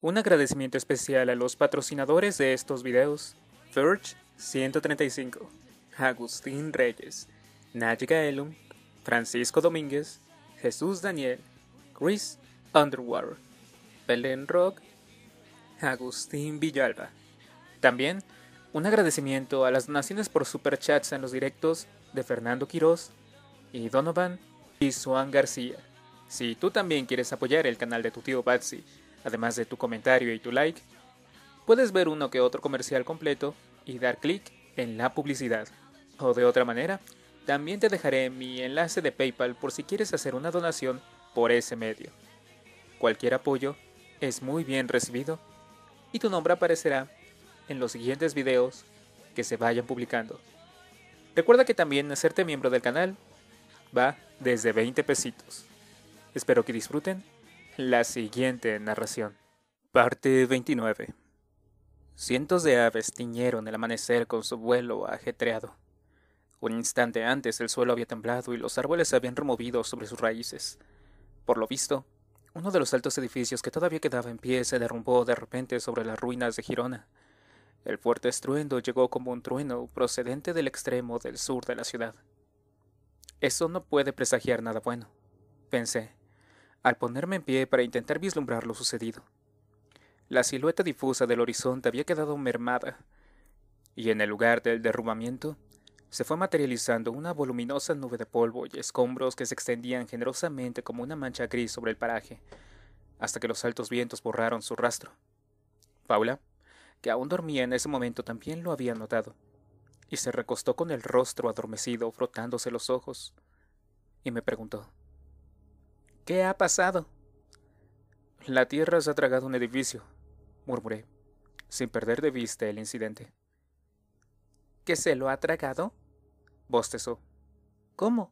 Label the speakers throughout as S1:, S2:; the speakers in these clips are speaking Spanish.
S1: Un agradecimiento especial a los patrocinadores de estos videos. Verge 135, Agustín Reyes, Nadia Elum, Francisco Domínguez, Jesús Daniel, Chris Underwater, Belén Rock, Agustín Villalba. También un agradecimiento a las donaciones por superchats en los directos de Fernando Quiroz, y Donovan y Juan García. Si tú también quieres apoyar el canal de tu tío Batsy además de tu comentario y tu like, puedes ver uno que otro comercial completo y dar clic en la publicidad. O de otra manera, también te dejaré mi enlace de PayPal por si quieres hacer una donación por ese medio. Cualquier apoyo es muy bien recibido y tu nombre aparecerá en los siguientes videos que se vayan publicando. Recuerda que también hacerte miembro del canal va desde 20 pesitos. Espero que disfruten la siguiente narración. Parte 29. Cientos de aves tiñeron el amanecer con su vuelo ajetreado. Un instante antes el suelo había temblado y los árboles se habían removido sobre sus raíces. Por lo visto, uno de los altos edificios que todavía quedaba en pie se derrumbó de repente sobre las ruinas de Girona. El fuerte estruendo llegó como un trueno procedente del extremo del sur de la ciudad. Eso no puede presagiar nada bueno, pensé al ponerme en pie para intentar vislumbrar lo sucedido. La silueta difusa del horizonte había quedado mermada, y en el lugar del derrumbamiento se fue materializando una voluminosa nube de polvo y escombros que se extendían generosamente como una mancha gris sobre el paraje, hasta que los altos vientos borraron su rastro. Paula, que aún dormía en ese momento, también lo había notado, y se recostó con el rostro adormecido, frotándose los ojos, y me preguntó ¿Qué ha pasado? La tierra se ha tragado un edificio, murmuré, sin perder de vista el incidente. ¿Que se lo ha tragado? bostezó. ¿Cómo?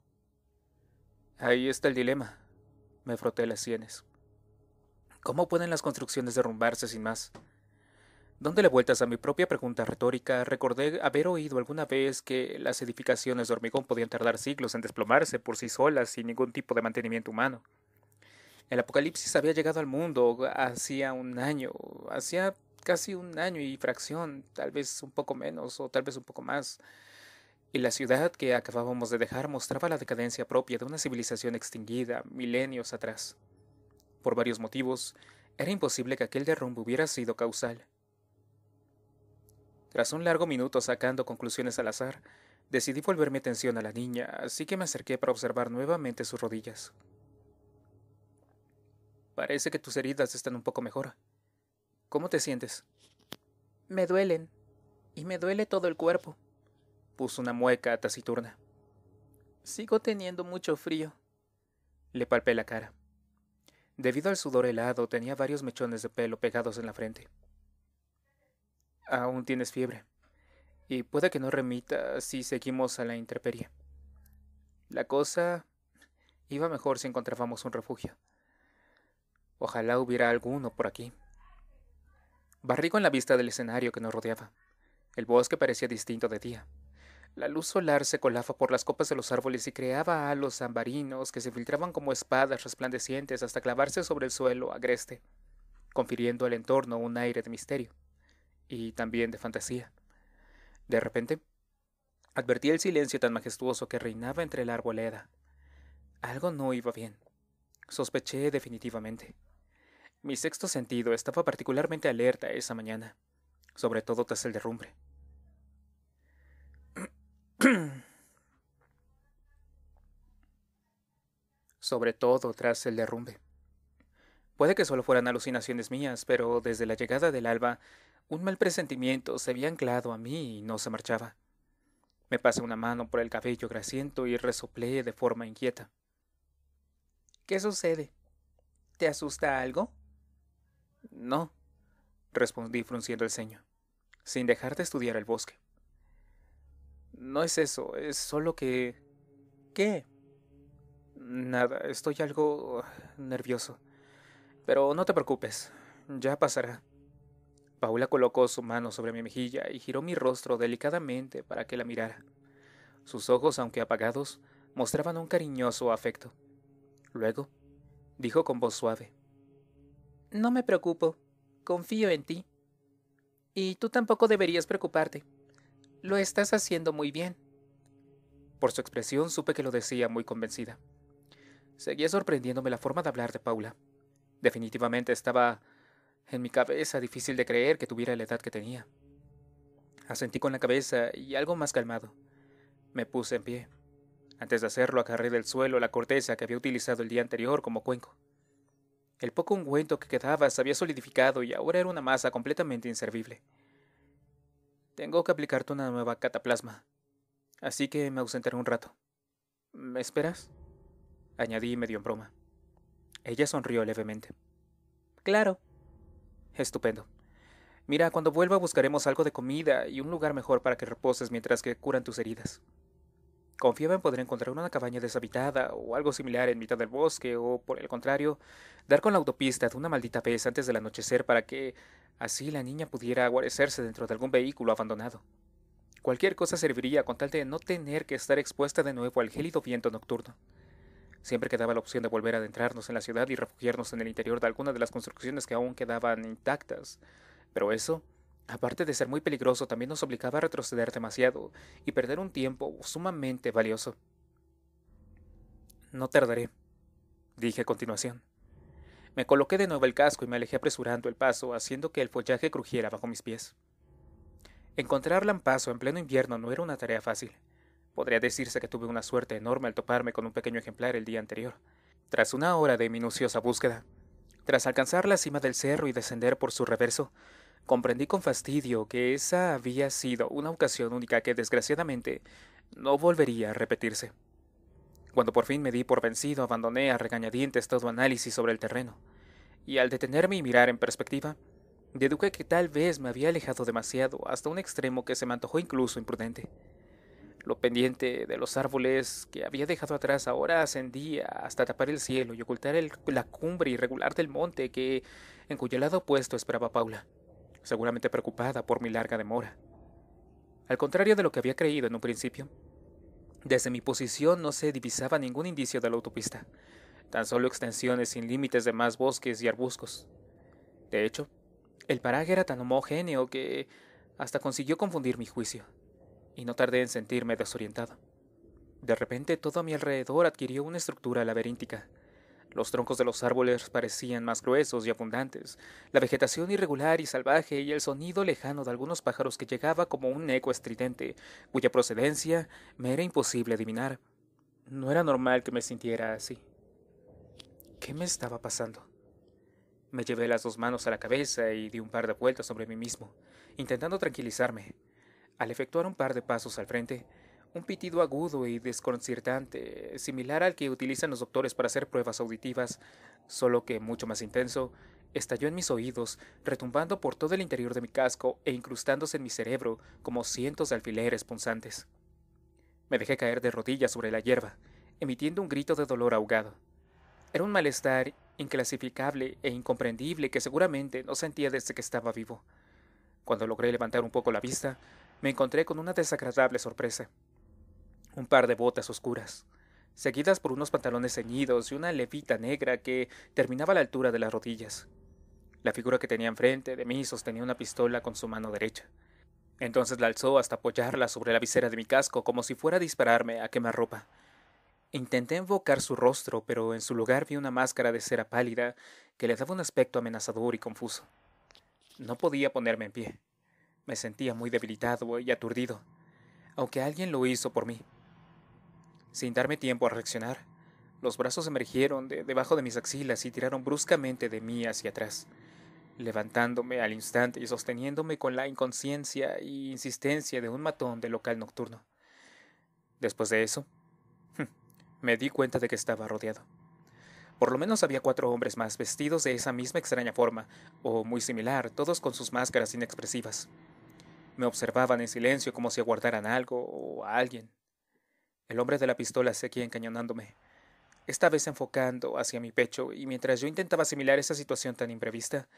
S1: Ahí está el dilema. Me froté las sienes. ¿Cómo pueden las construcciones derrumbarse sin más? le vueltas a mi propia pregunta retórica, recordé haber oído alguna vez que las edificaciones de hormigón podían tardar siglos en desplomarse por sí solas sin ningún tipo de mantenimiento humano. El apocalipsis había llegado al mundo hacía un año, hacía casi un año y fracción, tal vez un poco menos o tal vez un poco más. Y la ciudad que acabábamos de dejar mostraba la decadencia propia de una civilización extinguida milenios atrás. Por varios motivos, era imposible que aquel derrumbe hubiera sido causal. Tras un largo minuto sacando conclusiones al azar, decidí volver mi atención a la niña, así que me acerqué para observar nuevamente sus rodillas. Parece que tus heridas están un poco mejor. ¿Cómo te sientes? Me duelen. Y me duele todo el cuerpo. Puso una mueca taciturna. Sigo teniendo mucho frío. Le palpé la cara. Debido al sudor helado tenía varios mechones de pelo pegados en la frente. Aún tienes fiebre. Y puede que no remita si seguimos a la intemperie. La cosa iba mejor si encontrábamos un refugio. Ojalá hubiera alguno por aquí. Barrigo en la vista del escenario que nos rodeaba. El bosque parecía distinto de día. La luz solar se colaba por las copas de los árboles y creaba halos ambarinos que se filtraban como espadas resplandecientes hasta clavarse sobre el suelo agreste, confiriendo al entorno un aire de misterio y también de fantasía. De repente, advertí el silencio tan majestuoso que reinaba entre la arboleda. Algo no iba bien. Sospeché definitivamente. Mi sexto sentido estaba particularmente alerta esa mañana, sobre todo tras el derrumbe. sobre todo tras el derrumbe. Puede que solo fueran alucinaciones mías, pero desde la llegada del alba, un mal presentimiento se había anclado a mí y no se marchaba. Me pasé una mano por el cabello grasiento y resoplé de forma inquieta. ¿Qué sucede? ¿Te asusta algo? No, respondí frunciendo el ceño, sin dejar de estudiar el bosque. No es eso, es solo que... ¿Qué? Nada, estoy algo nervioso. Pero no te preocupes, ya pasará. Paula colocó su mano sobre mi mejilla y giró mi rostro delicadamente para que la mirara. Sus ojos, aunque apagados, mostraban un cariñoso afecto. Luego, dijo con voz suave, no me preocupo. Confío en ti. Y tú tampoco deberías preocuparte. Lo estás haciendo muy bien. Por su expresión supe que lo decía muy convencida. Seguía sorprendiéndome la forma de hablar de Paula. Definitivamente estaba en mi cabeza difícil de creer que tuviera la edad que tenía. Asentí con la cabeza y algo más calmado. Me puse en pie. Antes de hacerlo agarré del suelo la corteza que había utilizado el día anterior como cuenco. El poco ungüento que quedaba se había solidificado y ahora era una masa completamente inservible. Tengo que aplicarte una nueva cataplasma, así que me ausentaré un rato. ¿Me esperas? añadí medio en broma. Ella sonrió levemente. Claro. Estupendo. Mira, cuando vuelva buscaremos algo de comida y un lugar mejor para que reposes mientras que curan tus heridas. Confiaba en poder encontrar una cabaña deshabitada o algo similar en mitad del bosque, o por el contrario, dar con la autopista de una maldita vez antes del anochecer para que así la niña pudiera aguarecerse dentro de algún vehículo abandonado. Cualquier cosa serviría con tal de no tener que estar expuesta de nuevo al gélido viento nocturno. Siempre quedaba la opción de volver a adentrarnos en la ciudad y refugiarnos en el interior de alguna de las construcciones que aún quedaban intactas, pero eso aparte de ser muy peligroso, también nos obligaba a retroceder demasiado y perder un tiempo sumamente valioso. No tardaré, dije a continuación. Me coloqué de nuevo el casco y me alejé apresurando el paso, haciendo que el follaje crujiera bajo mis pies. Encontrar lampazo en pleno invierno no era una tarea fácil. Podría decirse que tuve una suerte enorme al toparme con un pequeño ejemplar el día anterior. Tras una hora de minuciosa búsqueda, tras alcanzar la cima del cerro y descender por su reverso, comprendí con fastidio que esa había sido una ocasión única que desgraciadamente no volvería a repetirse. Cuando por fin me di por vencido, abandoné a regañadientes todo análisis sobre el terreno, y al detenerme y mirar en perspectiva, deduqué que tal vez me había alejado demasiado hasta un extremo que se me antojó incluso imprudente. Lo pendiente de los árboles que había dejado atrás ahora ascendía hasta tapar el cielo y ocultar la cumbre irregular del monte que en cuyo lado opuesto esperaba Paula seguramente preocupada por mi larga demora. Al contrario de lo que había creído en un principio, desde mi posición no se divisaba ningún indicio de la autopista, tan solo extensiones sin límites de más bosques y arbustos. De hecho, el paraje era tan homogéneo que hasta consiguió confundir mi juicio, y no tardé en sentirme desorientado. De repente todo a mi alrededor adquirió una estructura laberíntica, los troncos de los árboles parecían más gruesos y abundantes, la vegetación irregular y salvaje y el sonido lejano de algunos pájaros que llegaba como un eco estridente, cuya procedencia me era imposible adivinar. No era normal que me sintiera así. ¿Qué me estaba pasando? Me llevé las dos manos a la cabeza y di un par de vueltas sobre mí mismo, intentando tranquilizarme. Al efectuar un par de pasos al frente, un pitido agudo y desconcertante, similar al que utilizan los doctores para hacer pruebas auditivas, solo que mucho más intenso, estalló en mis oídos, retumbando por todo el interior de mi casco e incrustándose en mi cerebro como cientos de alfileres punzantes. Me dejé caer de rodillas sobre la hierba, emitiendo un grito de dolor ahogado. Era un malestar inclasificable e incomprendible que seguramente no sentía desde que estaba vivo. Cuando logré levantar un poco la vista, me encontré con una desagradable sorpresa un par de botas oscuras, seguidas por unos pantalones ceñidos y una levita negra que terminaba a la altura de las rodillas. La figura que tenía enfrente de mí sostenía una pistola con su mano derecha. Entonces la alzó hasta apoyarla sobre la visera de mi casco como si fuera a dispararme a quemarropa. Intenté invocar su rostro, pero en su lugar vi una máscara de cera pálida que le daba un aspecto amenazador y confuso. No podía ponerme en pie. Me sentía muy debilitado y aturdido, aunque alguien lo hizo por mí. Sin darme tiempo a reaccionar, los brazos emergieron de debajo de mis axilas y tiraron bruscamente de mí hacia atrás, levantándome al instante y sosteniéndome con la inconsciencia e insistencia de un matón de local nocturno. Después de eso, hm, me di cuenta de que estaba rodeado. Por lo menos había cuatro hombres más vestidos de esa misma extraña forma, o muy similar, todos con sus máscaras inexpresivas. Me observaban en silencio como si aguardaran algo o a alguien. El hombre de la pistola seguía encañonándome, esta vez enfocando hacia mi pecho, y mientras yo intentaba asimilar esa situación tan imprevista,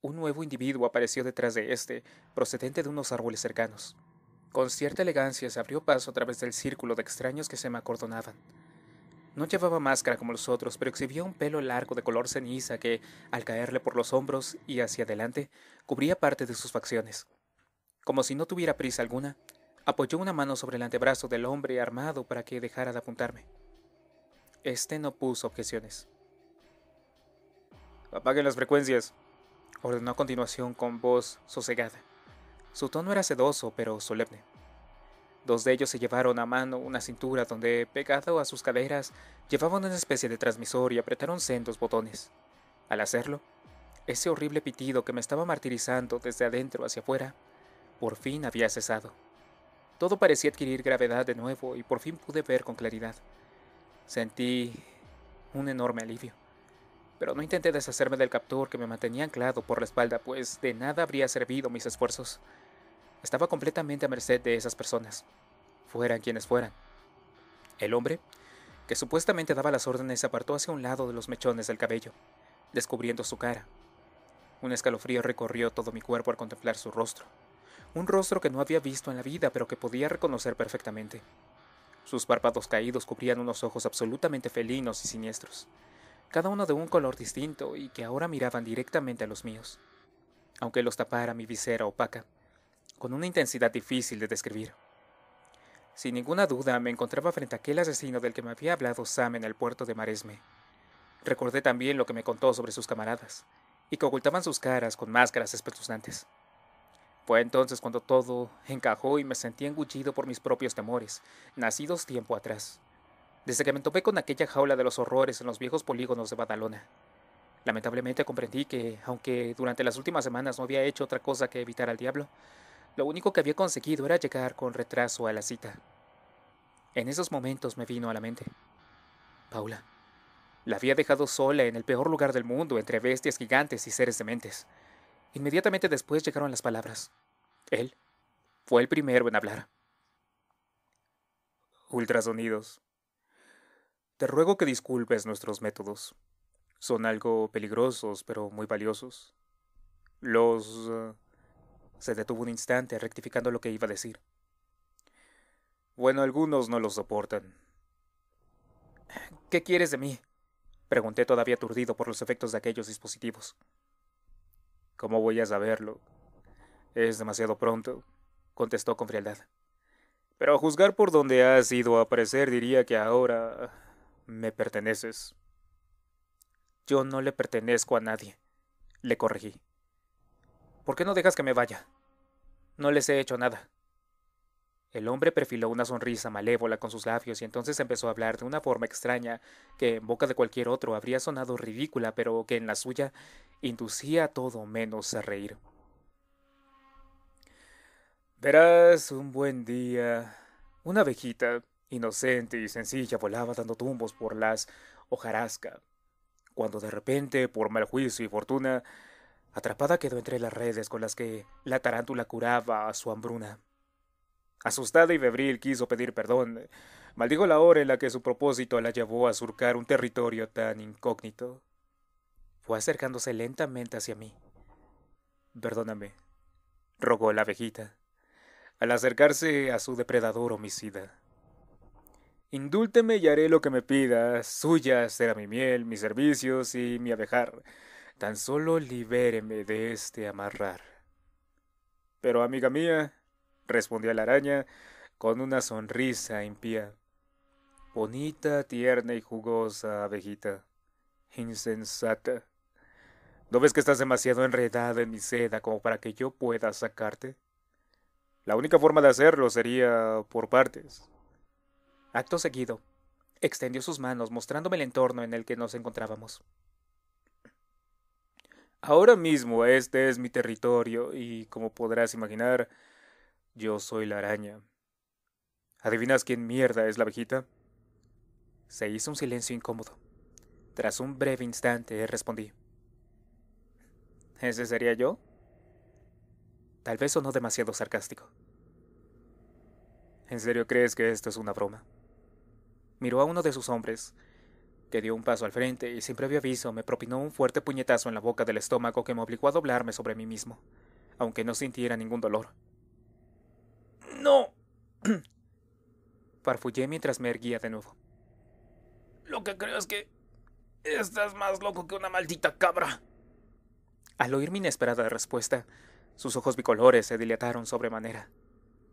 S1: un nuevo individuo apareció detrás de este, procedente de unos árboles cercanos. Con cierta elegancia se abrió paso a través del círculo de extraños que se me acordonaban. No llevaba máscara como los otros, pero exhibía un pelo largo de color ceniza que, al caerle por los hombros y hacia adelante, cubría parte de sus facciones. Como si no tuviera prisa alguna, Apoyó una mano sobre el antebrazo del hombre armado para que dejara de apuntarme. Este no puso objeciones. Apaguen las frecuencias, ordenó a continuación con voz sosegada. Su tono era sedoso, pero solemne. Dos de ellos se llevaron a mano una cintura donde, pegado a sus caderas, llevaban una especie de transmisor y apretaron sendos botones. Al hacerlo, ese horrible pitido que me estaba martirizando desde adentro hacia afuera, por fin había cesado. Todo parecía adquirir gravedad de nuevo y por fin pude ver con claridad. Sentí un enorme alivio. Pero no intenté deshacerme del captor que me mantenía anclado por la espalda, pues de nada habría servido mis esfuerzos. Estaba completamente a merced de esas personas, fueran quienes fueran. El hombre, que supuestamente daba las órdenes, se apartó hacia un lado de los mechones del cabello, descubriendo su cara. Un escalofrío recorrió todo mi cuerpo al contemplar su rostro un rostro que no había visto en la vida pero que podía reconocer perfectamente. Sus párpados caídos cubrían unos ojos absolutamente felinos y siniestros, cada uno de un color distinto y que ahora miraban directamente a los míos, aunque los tapara mi visera opaca, con una intensidad difícil de describir. Sin ninguna duda me encontraba frente a aquel asesino del que me había hablado Sam en el puerto de Maresme. Recordé también lo que me contó sobre sus camaradas, y que ocultaban sus caras con máscaras espeluznantes. Fue entonces cuando todo encajó y me sentí engullido por mis propios temores, nacidos tiempo atrás, desde que me topé con aquella jaula de los horrores en los viejos polígonos de Badalona. Lamentablemente comprendí que, aunque durante las últimas semanas no había hecho otra cosa que evitar al diablo, lo único que había conseguido era llegar con retraso a la cita. En esos momentos me vino a la mente. Paula. La había dejado sola en el peor lugar del mundo, entre bestias gigantes y seres dementes. Inmediatamente después llegaron las palabras. Él fue el primero en hablar. Ultrasonidos. Te ruego que disculpes nuestros métodos. Son algo peligrosos, pero muy valiosos. Los... Eh, se detuvo un instante, rectificando lo que iba a decir. Bueno, algunos no los soportan. ¿Qué quieres de mí? Pregunté todavía aturdido por los efectos de aquellos dispositivos. ¿Cómo voy a saberlo? Es demasiado pronto, contestó con frialdad. Pero a juzgar por donde has ido a aparecer, diría que ahora me perteneces. Yo no le pertenezco a nadie, le corregí. ¿Por qué no dejas que me vaya? No les he hecho nada. El hombre perfiló una sonrisa malévola con sus labios y entonces empezó a hablar de una forma extraña que en boca de cualquier otro habría sonado ridícula, pero que en la suya inducía a todo menos a reír. Verás un buen día. Una abejita, inocente y sencilla, volaba dando tumbos por las hojarasca, cuando de repente, por mal juicio y fortuna, atrapada quedó entre las redes con las que la tarántula curaba a su hambruna. Asustada y bebril, quiso pedir perdón. Maldijo la hora en la que su propósito la llevó a surcar un territorio tan incógnito. Fue acercándose lentamente hacia mí. Perdóname, rogó la abejita, al acercarse a su depredador homicida. Indúlteme y haré lo que me pida, suya será mi miel, mis servicios y mi abejar. Tan solo libéreme de este amarrar. Pero, amiga mía, respondió la araña con una sonrisa impía. Bonita, tierna y jugosa abejita. Insensata. ¿No ves que estás demasiado enredada en mi seda como para que yo pueda sacarte? La única forma de hacerlo sería por partes. Acto seguido, extendió sus manos mostrándome el entorno en el que nos encontrábamos. Ahora mismo este es mi territorio y, como podrás imaginar, yo soy la araña. ¿Adivinas quién mierda es la viejita? Se hizo un silencio incómodo. Tras un breve instante respondí. ¿Ese sería yo? Tal vez sonó demasiado sarcástico. ¿En serio crees que esto es una broma? Miró a uno de sus hombres, que dio un paso al frente y sin previo aviso me propinó un fuerte puñetazo en la boca del estómago que me obligó a doblarme sobre mí mismo, aunque no sintiera ningún dolor. ¡No! Farfullé mientras me erguía de nuevo. Lo que creo es que estás más loco que una maldita cabra. Al oír mi inesperada respuesta, sus ojos bicolores se dilataron sobremanera,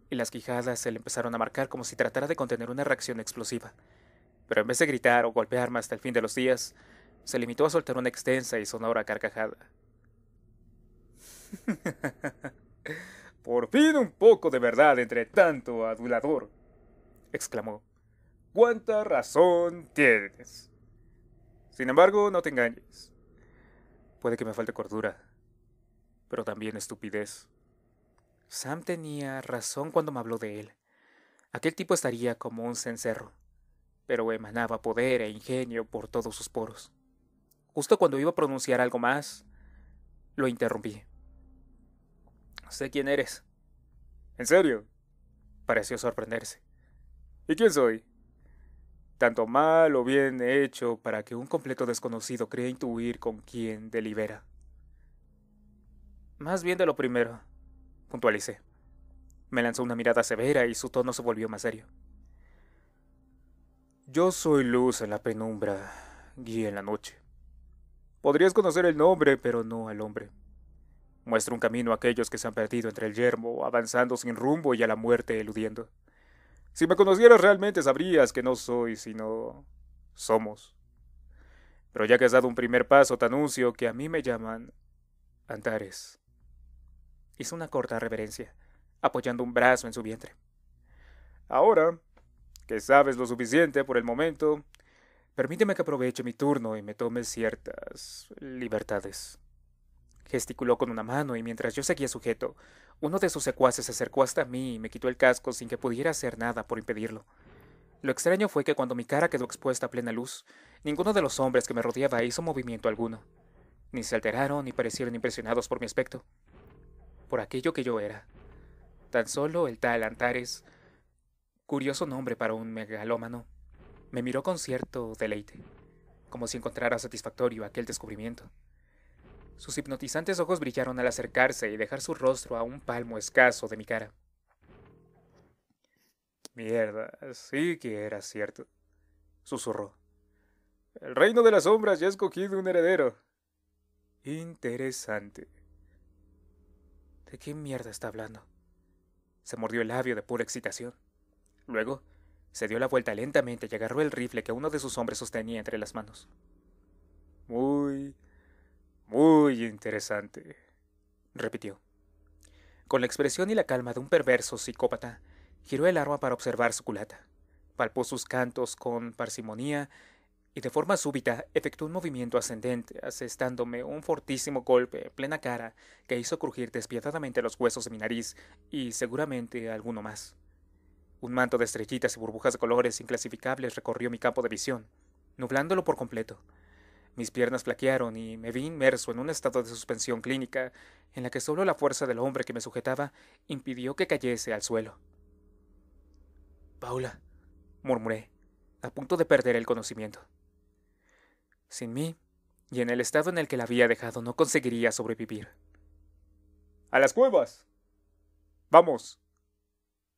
S1: y las quijadas se le empezaron a marcar como si tratara de contener una reacción explosiva. Pero en vez de gritar o golpearme hasta el fin de los días, se limitó a soltar una extensa y sonora carcajada. Por fin un poco de verdad entre tanto adulador, exclamó. ¿Cuánta razón tienes? Sin embargo, no te engañes. Puede que me falte cordura, pero también estupidez. Sam tenía razón cuando me habló de él. Aquel tipo estaría como un cencerro, pero emanaba poder e ingenio por todos sus poros. Justo cuando iba a pronunciar algo más, lo interrumpí. Sé quién eres. ¿En serio? Pareció sorprenderse. ¿Y quién soy? Tanto mal o bien hecho para que un completo desconocido crea intuir con quién delibera. Más bien de lo primero, puntualicé. Me lanzó una mirada severa y su tono se volvió más serio. Yo soy luz en la penumbra, guía en la noche. Podrías conocer el nombre, pero no al hombre. Muestra un camino a aquellos que se han perdido entre el yermo, avanzando sin rumbo y a la muerte eludiendo. Si me conocieras realmente sabrías que no soy, sino somos. Pero ya que has dado un primer paso, te anuncio que a mí me llaman Antares. Hizo una corta reverencia, apoyando un brazo en su vientre. Ahora que sabes lo suficiente por el momento, permíteme que aproveche mi turno y me tome ciertas libertades. Gesticuló con una mano y mientras yo seguía sujeto, uno de sus secuaces se acercó hasta mí y me quitó el casco sin que pudiera hacer nada por impedirlo. Lo extraño fue que cuando mi cara quedó expuesta a plena luz, ninguno de los hombres que me rodeaba hizo movimiento alguno. Ni se alteraron ni parecieron impresionados por mi aspecto. Por aquello que yo era. Tan solo el tal Antares, curioso nombre para un megalómano, me miró con cierto deleite, como si encontrara satisfactorio aquel descubrimiento. Sus hipnotizantes ojos brillaron al acercarse y dejar su rostro a un palmo escaso de mi cara. Mierda, sí que era cierto, susurró. El reino de las sombras ya ha escogido un heredero. Interesante. ¿De qué mierda está hablando? Se mordió el labio de pura excitación. Luego, se dio la vuelta lentamente y agarró el rifle que uno de sus hombres sostenía entre las manos. Muy muy interesante, repitió. Con la expresión y la calma de un perverso psicópata, giró el arma para observar su culata. Palpó sus cantos con parsimonía y de forma súbita efectuó un movimiento ascendente, asestándome un fortísimo golpe en plena cara que hizo crujir despiadadamente los huesos de mi nariz y seguramente alguno más. Un manto de estrellitas y burbujas de colores inclasificables recorrió mi campo de visión, nublándolo por completo. Mis piernas flaquearon y me vi inmerso en un estado de suspensión clínica, en la que solo la fuerza del hombre que me sujetaba impidió que cayese al suelo. Paula, murmuré, a punto de perder el conocimiento. Sin mí, y en el estado en el que la había dejado, no conseguiría sobrevivir. ¡A las cuevas! ¡Vamos!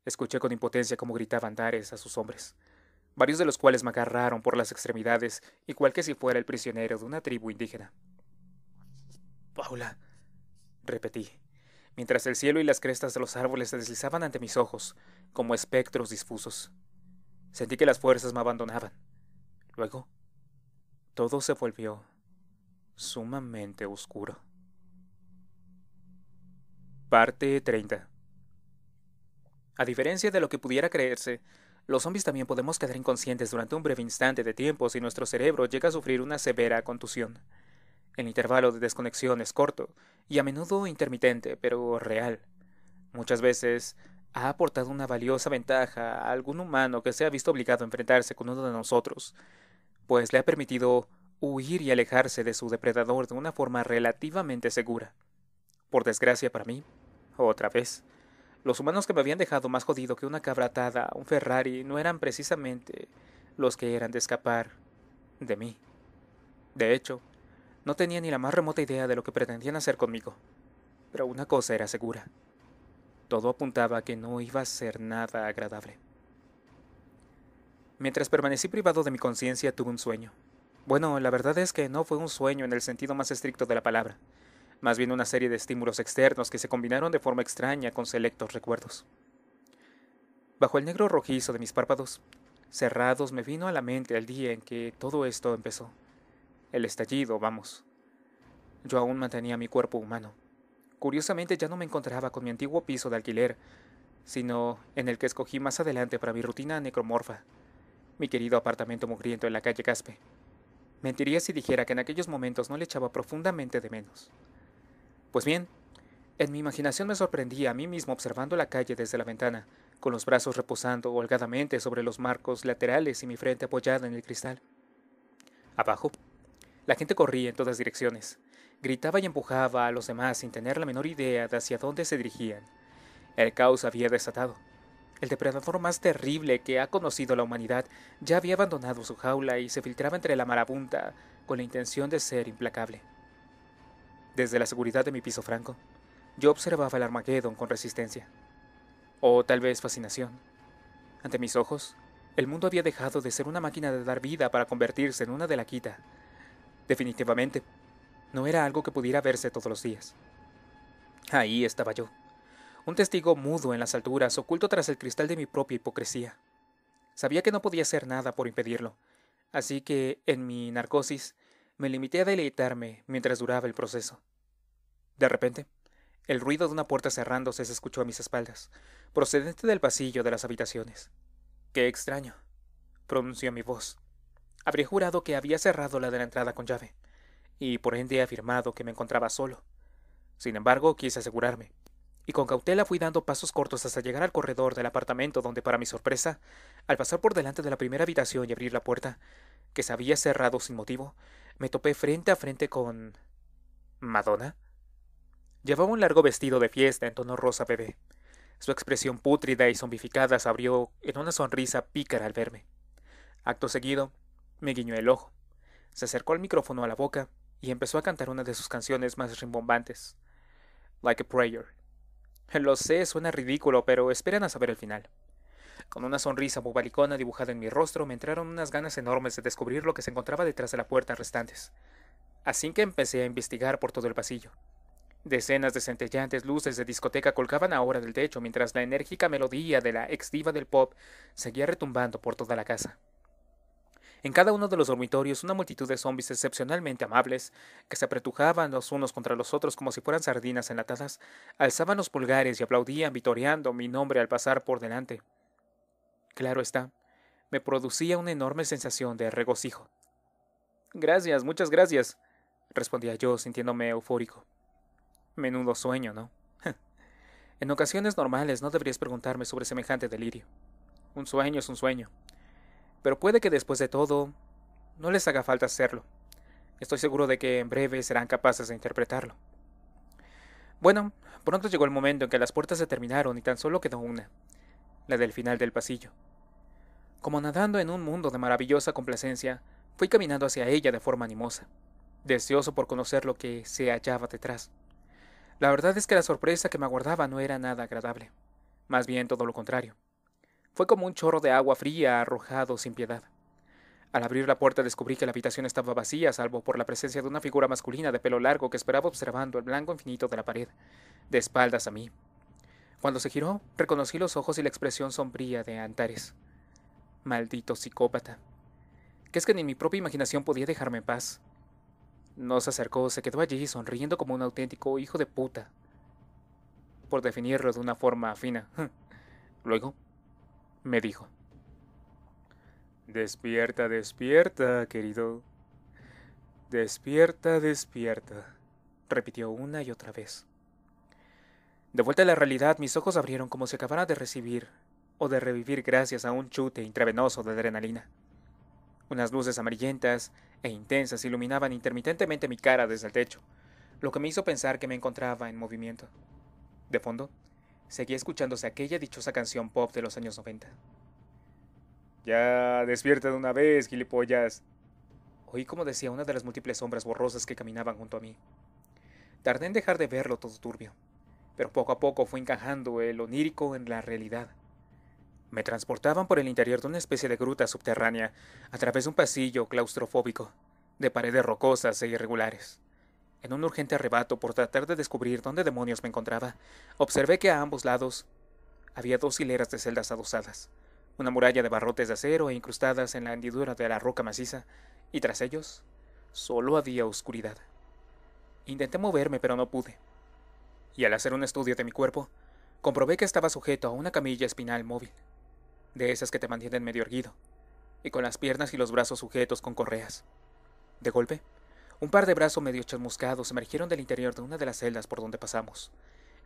S1: Escuché con impotencia cómo gritaban Dares a sus hombres varios de los cuales me agarraron por las extremidades, igual que si fuera el prisionero de una tribu indígena. Paula, repetí, mientras el cielo y las crestas de los árboles se deslizaban ante mis ojos, como espectros difusos. Sentí que las fuerzas me abandonaban. Luego, todo se volvió sumamente oscuro. Parte 30. A diferencia de lo que pudiera creerse, los zombies también podemos quedar inconscientes durante un breve instante de tiempo si nuestro cerebro llega a sufrir una severa contusión. El intervalo de desconexión es corto y a menudo intermitente, pero real. Muchas veces ha aportado una valiosa ventaja a algún humano que se ha visto obligado a enfrentarse con uno de nosotros, pues le ha permitido huir y alejarse de su depredador de una forma relativamente segura. Por desgracia para mí, otra vez, los humanos que me habían dejado más jodido que una cabra atada a un Ferrari no eran precisamente los que eran de escapar de mí. De hecho, no tenía ni la más remota idea de lo que pretendían hacer conmigo. Pero una cosa era segura. Todo apuntaba a que no iba a ser nada agradable. Mientras permanecí privado de mi conciencia, tuve un sueño. Bueno, la verdad es que no fue un sueño en el sentido más estricto de la palabra más bien una serie de estímulos externos que se combinaron de forma extraña con selectos recuerdos. Bajo el negro rojizo de mis párpados cerrados me vino a la mente el día en que todo esto empezó. El estallido, vamos. Yo aún mantenía mi cuerpo humano. Curiosamente ya no me encontraba con mi antiguo piso de alquiler, sino en el que escogí más adelante para mi rutina necromorfa, mi querido apartamento mugriento en la calle Caspe. Mentiría si dijera que en aquellos momentos no le echaba profundamente de menos. Pues bien, en mi imaginación me sorprendí a mí mismo observando la calle desde la ventana, con los brazos reposando holgadamente sobre los marcos laterales y mi frente apoyada en el cristal. Abajo, la gente corría en todas direcciones, gritaba y empujaba a los demás sin tener la menor idea de hacia dónde se dirigían. El caos había desatado. El depredador más terrible que ha conocido la humanidad ya había abandonado su jaula y se filtraba entre la marabunta con la intención de ser implacable. Desde la seguridad de mi piso franco, yo observaba el Armageddon con resistencia, o tal vez fascinación. Ante mis ojos, el mundo había dejado de ser una máquina de dar vida para convertirse en una de la quita. Definitivamente, no era algo que pudiera verse todos los días. Ahí estaba yo, un testigo mudo en las alturas, oculto tras el cristal de mi propia hipocresía. Sabía que no podía hacer nada por impedirlo, así que, en mi narcosis, me limité a deleitarme mientras duraba el proceso. De repente, el ruido de una puerta cerrándose se escuchó a mis espaldas, procedente del pasillo de las habitaciones. Qué extraño, pronunció mi voz. Habría jurado que había cerrado la de la entrada con llave, y por ende afirmado que me encontraba solo. Sin embargo, quise asegurarme, y con cautela fui dando pasos cortos hasta llegar al corredor del apartamento donde, para mi sorpresa, al pasar por delante de la primera habitación y abrir la puerta, que se había cerrado sin motivo, me topé frente a frente con... Madonna. Llevaba un largo vestido de fiesta en tono rosa bebé. Su expresión pútrida y zombificada se abrió en una sonrisa pícara al verme. Acto seguido, me guiñó el ojo. Se acercó al micrófono a la boca y empezó a cantar una de sus canciones más rimbombantes. Like a Prayer. Lo sé, suena ridículo, pero esperan a saber el final. Con una sonrisa bobalicona dibujada en mi rostro, me entraron unas ganas enormes de descubrir lo que se encontraba detrás de la puerta restantes. Así que empecé a investigar por todo el pasillo. Decenas de centellantes luces de discoteca colgaban ahora del techo mientras la enérgica melodía de la ex diva del pop seguía retumbando por toda la casa. En cada uno de los dormitorios, una multitud de zombis excepcionalmente amables, que se apretujaban los unos contra los otros como si fueran sardinas enlatadas, alzaban los pulgares y aplaudían vitoreando mi nombre al pasar por delante claro está, me producía una enorme sensación de regocijo. Gracias, muchas gracias, respondía yo, sintiéndome eufórico. Menudo sueño, ¿no? en ocasiones normales no deberías preguntarme sobre semejante delirio. Un sueño es un sueño. Pero puede que después de todo no les haga falta hacerlo. Estoy seguro de que en breve serán capaces de interpretarlo. Bueno, pronto llegó el momento en que las puertas se terminaron y tan solo quedó una, la del final del pasillo. Como nadando en un mundo de maravillosa complacencia, fui caminando hacia ella de forma animosa, deseoso por conocer lo que se hallaba detrás. La verdad es que la sorpresa que me aguardaba no era nada agradable, más bien todo lo contrario. Fue como un chorro de agua fría arrojado sin piedad. Al abrir la puerta descubrí que la habitación estaba vacía, salvo por la presencia de una figura masculina de pelo largo que esperaba observando el blanco infinito de la pared, de espaldas a mí. Cuando se giró, reconocí los ojos y la expresión sombría de Antares. Maldito psicópata. Que es que ni mi propia imaginación podía dejarme en paz. No se acercó, se quedó allí sonriendo como un auténtico hijo de puta. Por definirlo de una forma fina. Luego, me dijo. Despierta, despierta, querido. Despierta, despierta. Repitió una y otra vez. De vuelta a la realidad, mis ojos abrieron como si acabara de recibir o de revivir gracias a un chute intravenoso de adrenalina. Unas luces amarillentas e intensas iluminaban intermitentemente mi cara desde el techo, lo que me hizo pensar que me encontraba en movimiento. De fondo, seguía escuchándose aquella dichosa canción pop de los años 90. Ya, despierta de una vez, gilipollas. Oí como decía una de las múltiples sombras borrosas que caminaban junto a mí. Tardé en dejar de verlo todo turbio pero poco a poco fue encajando el onírico en la realidad. Me transportaban por el interior de una especie de gruta subterránea, a través de un pasillo claustrofóbico, de paredes rocosas e irregulares. En un urgente arrebato por tratar de descubrir dónde demonios me encontraba, observé que a ambos lados había dos hileras de celdas adosadas, una muralla de barrotes de acero e incrustadas en la hendidura de la roca maciza, y tras ellos solo había oscuridad. Intenté moverme, pero no pude y al hacer un estudio de mi cuerpo, comprobé que estaba sujeto a una camilla espinal móvil, de esas que te mantienen medio erguido, y con las piernas y los brazos sujetos con correas. De golpe, un par de brazos medio chamuscados emergieron del interior de una de las celdas por donde pasamos.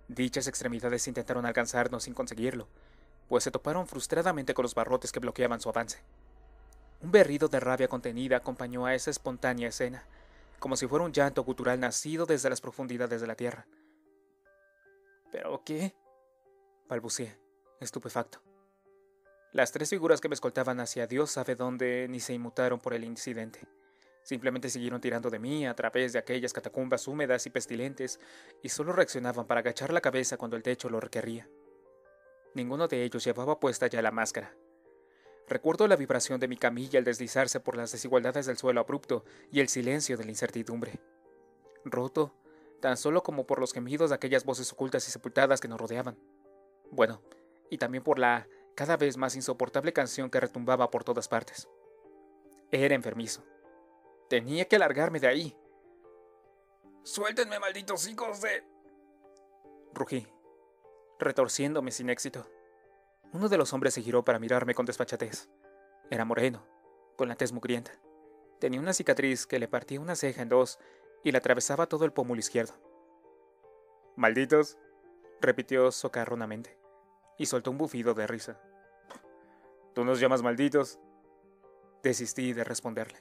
S1: Dichas extremidades intentaron alcanzarnos sin conseguirlo, pues se toparon frustradamente con los barrotes que bloqueaban su avance. Un berrido de rabia contenida acompañó a esa espontánea escena, como si fuera un llanto gutural nacido desde las profundidades de la tierra. ¿Pero qué? balbuceé, estupefacto. Las tres figuras que me escoltaban hacia Dios sabe dónde ni se inmutaron por el incidente. Simplemente siguieron tirando de mí a través de aquellas catacumbas húmedas y pestilentes, y solo reaccionaban para agachar la cabeza cuando el techo lo requería. Ninguno de ellos llevaba puesta ya la máscara. Recuerdo la vibración de mi camilla al deslizarse por las desigualdades del suelo abrupto y el silencio de la incertidumbre. Roto, tan solo como por los gemidos de aquellas voces ocultas y sepultadas que nos rodeaban. Bueno, y también por la cada vez más insoportable canción que retumbaba por todas partes. Era enfermizo. Tenía que largarme de ahí. Suéltenme, malditos hijos de... Rugí, retorciéndome sin éxito. Uno de los hombres se giró para mirarme con desfachatez. Era moreno, con la tez mugrienta. Tenía una cicatriz que le partía una ceja en dos y le atravesaba todo el pómulo izquierdo. Malditos, repitió socarronamente, y soltó un bufido de risa. ¿Tú nos llamas malditos? Desistí de responderle.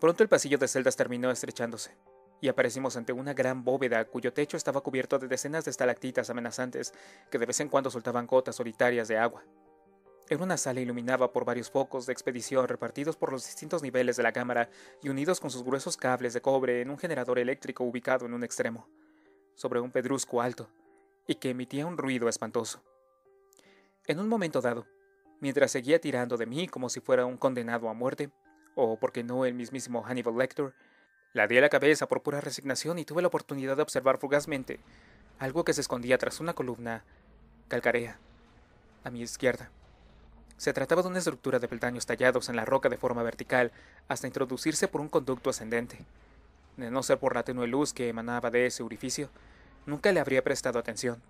S1: Pronto el pasillo de celdas terminó estrechándose, y aparecimos ante una gran bóveda cuyo techo estaba cubierto de decenas de estalactitas amenazantes que de vez en cuando soltaban gotas solitarias de agua. En una sala iluminada por varios focos de expedición repartidos por los distintos niveles de la cámara y unidos con sus gruesos cables de cobre en un generador eléctrico ubicado en un extremo, sobre un pedrusco alto, y que emitía un ruido espantoso. En un momento dado, mientras seguía tirando de mí como si fuera un condenado a muerte, o porque no el mismísimo Hannibal Lecter, la di la cabeza por pura resignación y tuve la oportunidad de observar fugazmente algo que se escondía tras una columna calcarea a mi izquierda. Se trataba de una estructura de peldaños tallados en la roca de forma vertical hasta introducirse por un conducto ascendente. De no ser por la tenue luz que emanaba de ese orificio, nunca le habría prestado atención.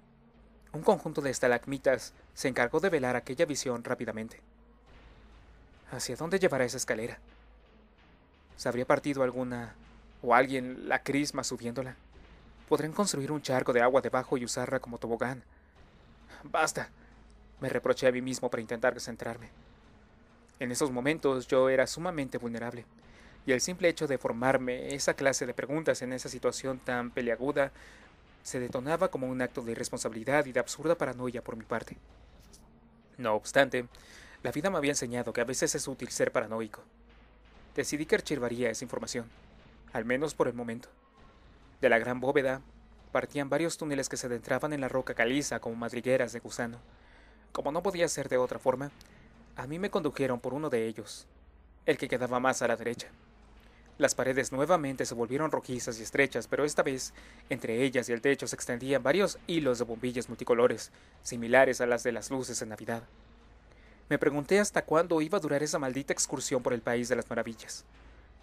S1: Un conjunto de estalagmitas se encargó de velar aquella visión rápidamente. ¿Hacia dónde llevará esa escalera? ¿Se habría partido alguna o alguien la crisma subiéndola? Podrían construir un charco de agua debajo y usarla como tobogán. Basta, me reproché a mí mismo para intentar centrarme. En esos momentos yo era sumamente vulnerable, y el simple hecho de formarme esa clase de preguntas en esa situación tan peleaguda se detonaba como un acto de irresponsabilidad y de absurda paranoia por mi parte. No obstante, la vida me había enseñado que a veces es útil ser paranoico. Decidí que archivaría esa información, al menos por el momento. De la gran bóveda partían varios túneles que se adentraban en la roca caliza como madrigueras de gusano, como no podía ser de otra forma, a mí me condujeron por uno de ellos, el que quedaba más a la derecha. Las paredes nuevamente se volvieron rojizas y estrechas, pero esta vez entre ellas y el techo se extendían varios hilos de bombillas multicolores, similares a las de las luces en Navidad. Me pregunté hasta cuándo iba a durar esa maldita excursión por el País de las Maravillas.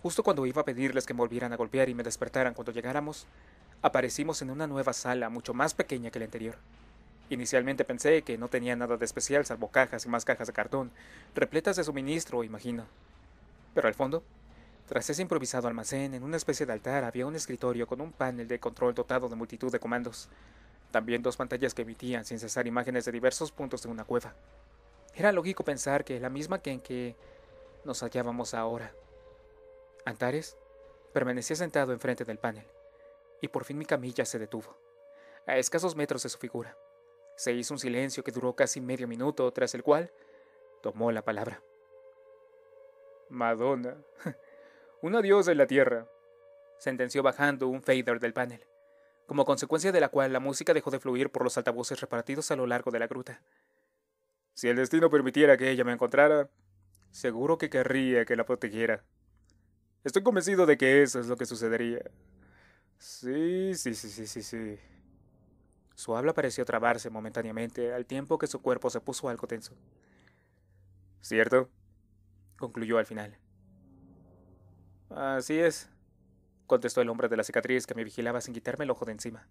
S1: Justo cuando iba a pedirles que me volvieran a golpear y me despertaran cuando llegáramos, aparecimos en una nueva sala mucho más pequeña que la anterior. Inicialmente pensé que no tenía nada de especial salvo cajas y más cajas de cartón, repletas de suministro, imagino. Pero al fondo, tras ese improvisado almacén, en una especie de altar había un escritorio con un panel de control dotado de multitud de comandos. También dos pantallas que emitían sin cesar imágenes de diversos puntos de una cueva. Era lógico pensar que la misma que en que nos hallábamos ahora. Antares permanecía sentado enfrente del panel, y por fin mi camilla se detuvo, a escasos metros de su figura. Se hizo un silencio que duró casi medio minuto, tras el cual tomó la palabra. Madonna, una diosa en la tierra, sentenció bajando un fader del panel, como consecuencia de la cual la música dejó de fluir por los altavoces repartidos a lo largo de la gruta. Si el destino permitiera que ella me encontrara, seguro que querría que la protegiera. Estoy convencido de que eso es lo que sucedería. Sí, sí, sí, sí, sí, sí. Su habla pareció trabarse momentáneamente al tiempo que su cuerpo se puso algo tenso. ¿Cierto? concluyó al final. Así es, contestó el hombre de la cicatriz que me vigilaba sin quitarme el ojo de encima.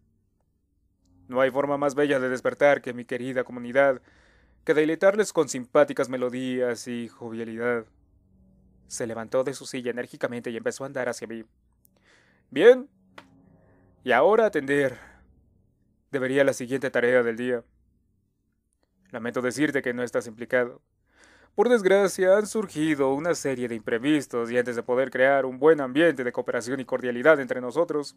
S1: No hay forma más bella de despertar que mi querida comunidad, que deleitarles con simpáticas melodías y jovialidad. Se levantó de su silla enérgicamente y empezó a andar hacia mí. Bien. Y ahora atender debería la siguiente tarea del día. Lamento decirte que no estás implicado. Por desgracia, han surgido una serie de imprevistos y antes de poder crear un buen ambiente de cooperación y cordialidad entre nosotros,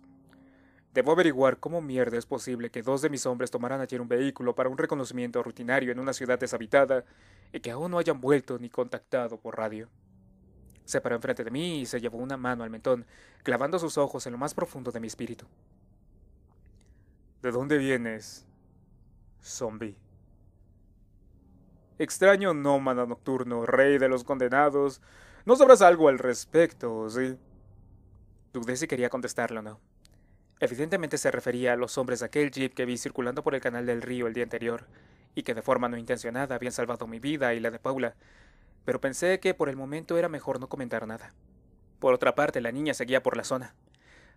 S1: debo averiguar cómo mierda es posible que dos de mis hombres tomaran ayer un vehículo para un reconocimiento rutinario en una ciudad deshabitada y que aún no hayan vuelto ni contactado por radio. Se paró enfrente de mí y se llevó una mano al mentón, clavando sus ojos en lo más profundo de mi espíritu. ¿De dónde vienes, zombie? Extraño nómada nocturno, rey de los condenados, ¿no sabrás algo al respecto, sí? Dudé si quería contestarlo o no. Evidentemente se refería a los hombres de aquel jeep que vi circulando por el canal del río el día anterior, y que de forma no intencionada habían salvado mi vida y la de Paula, pero pensé que por el momento era mejor no comentar nada. Por otra parte, la niña seguía por la zona.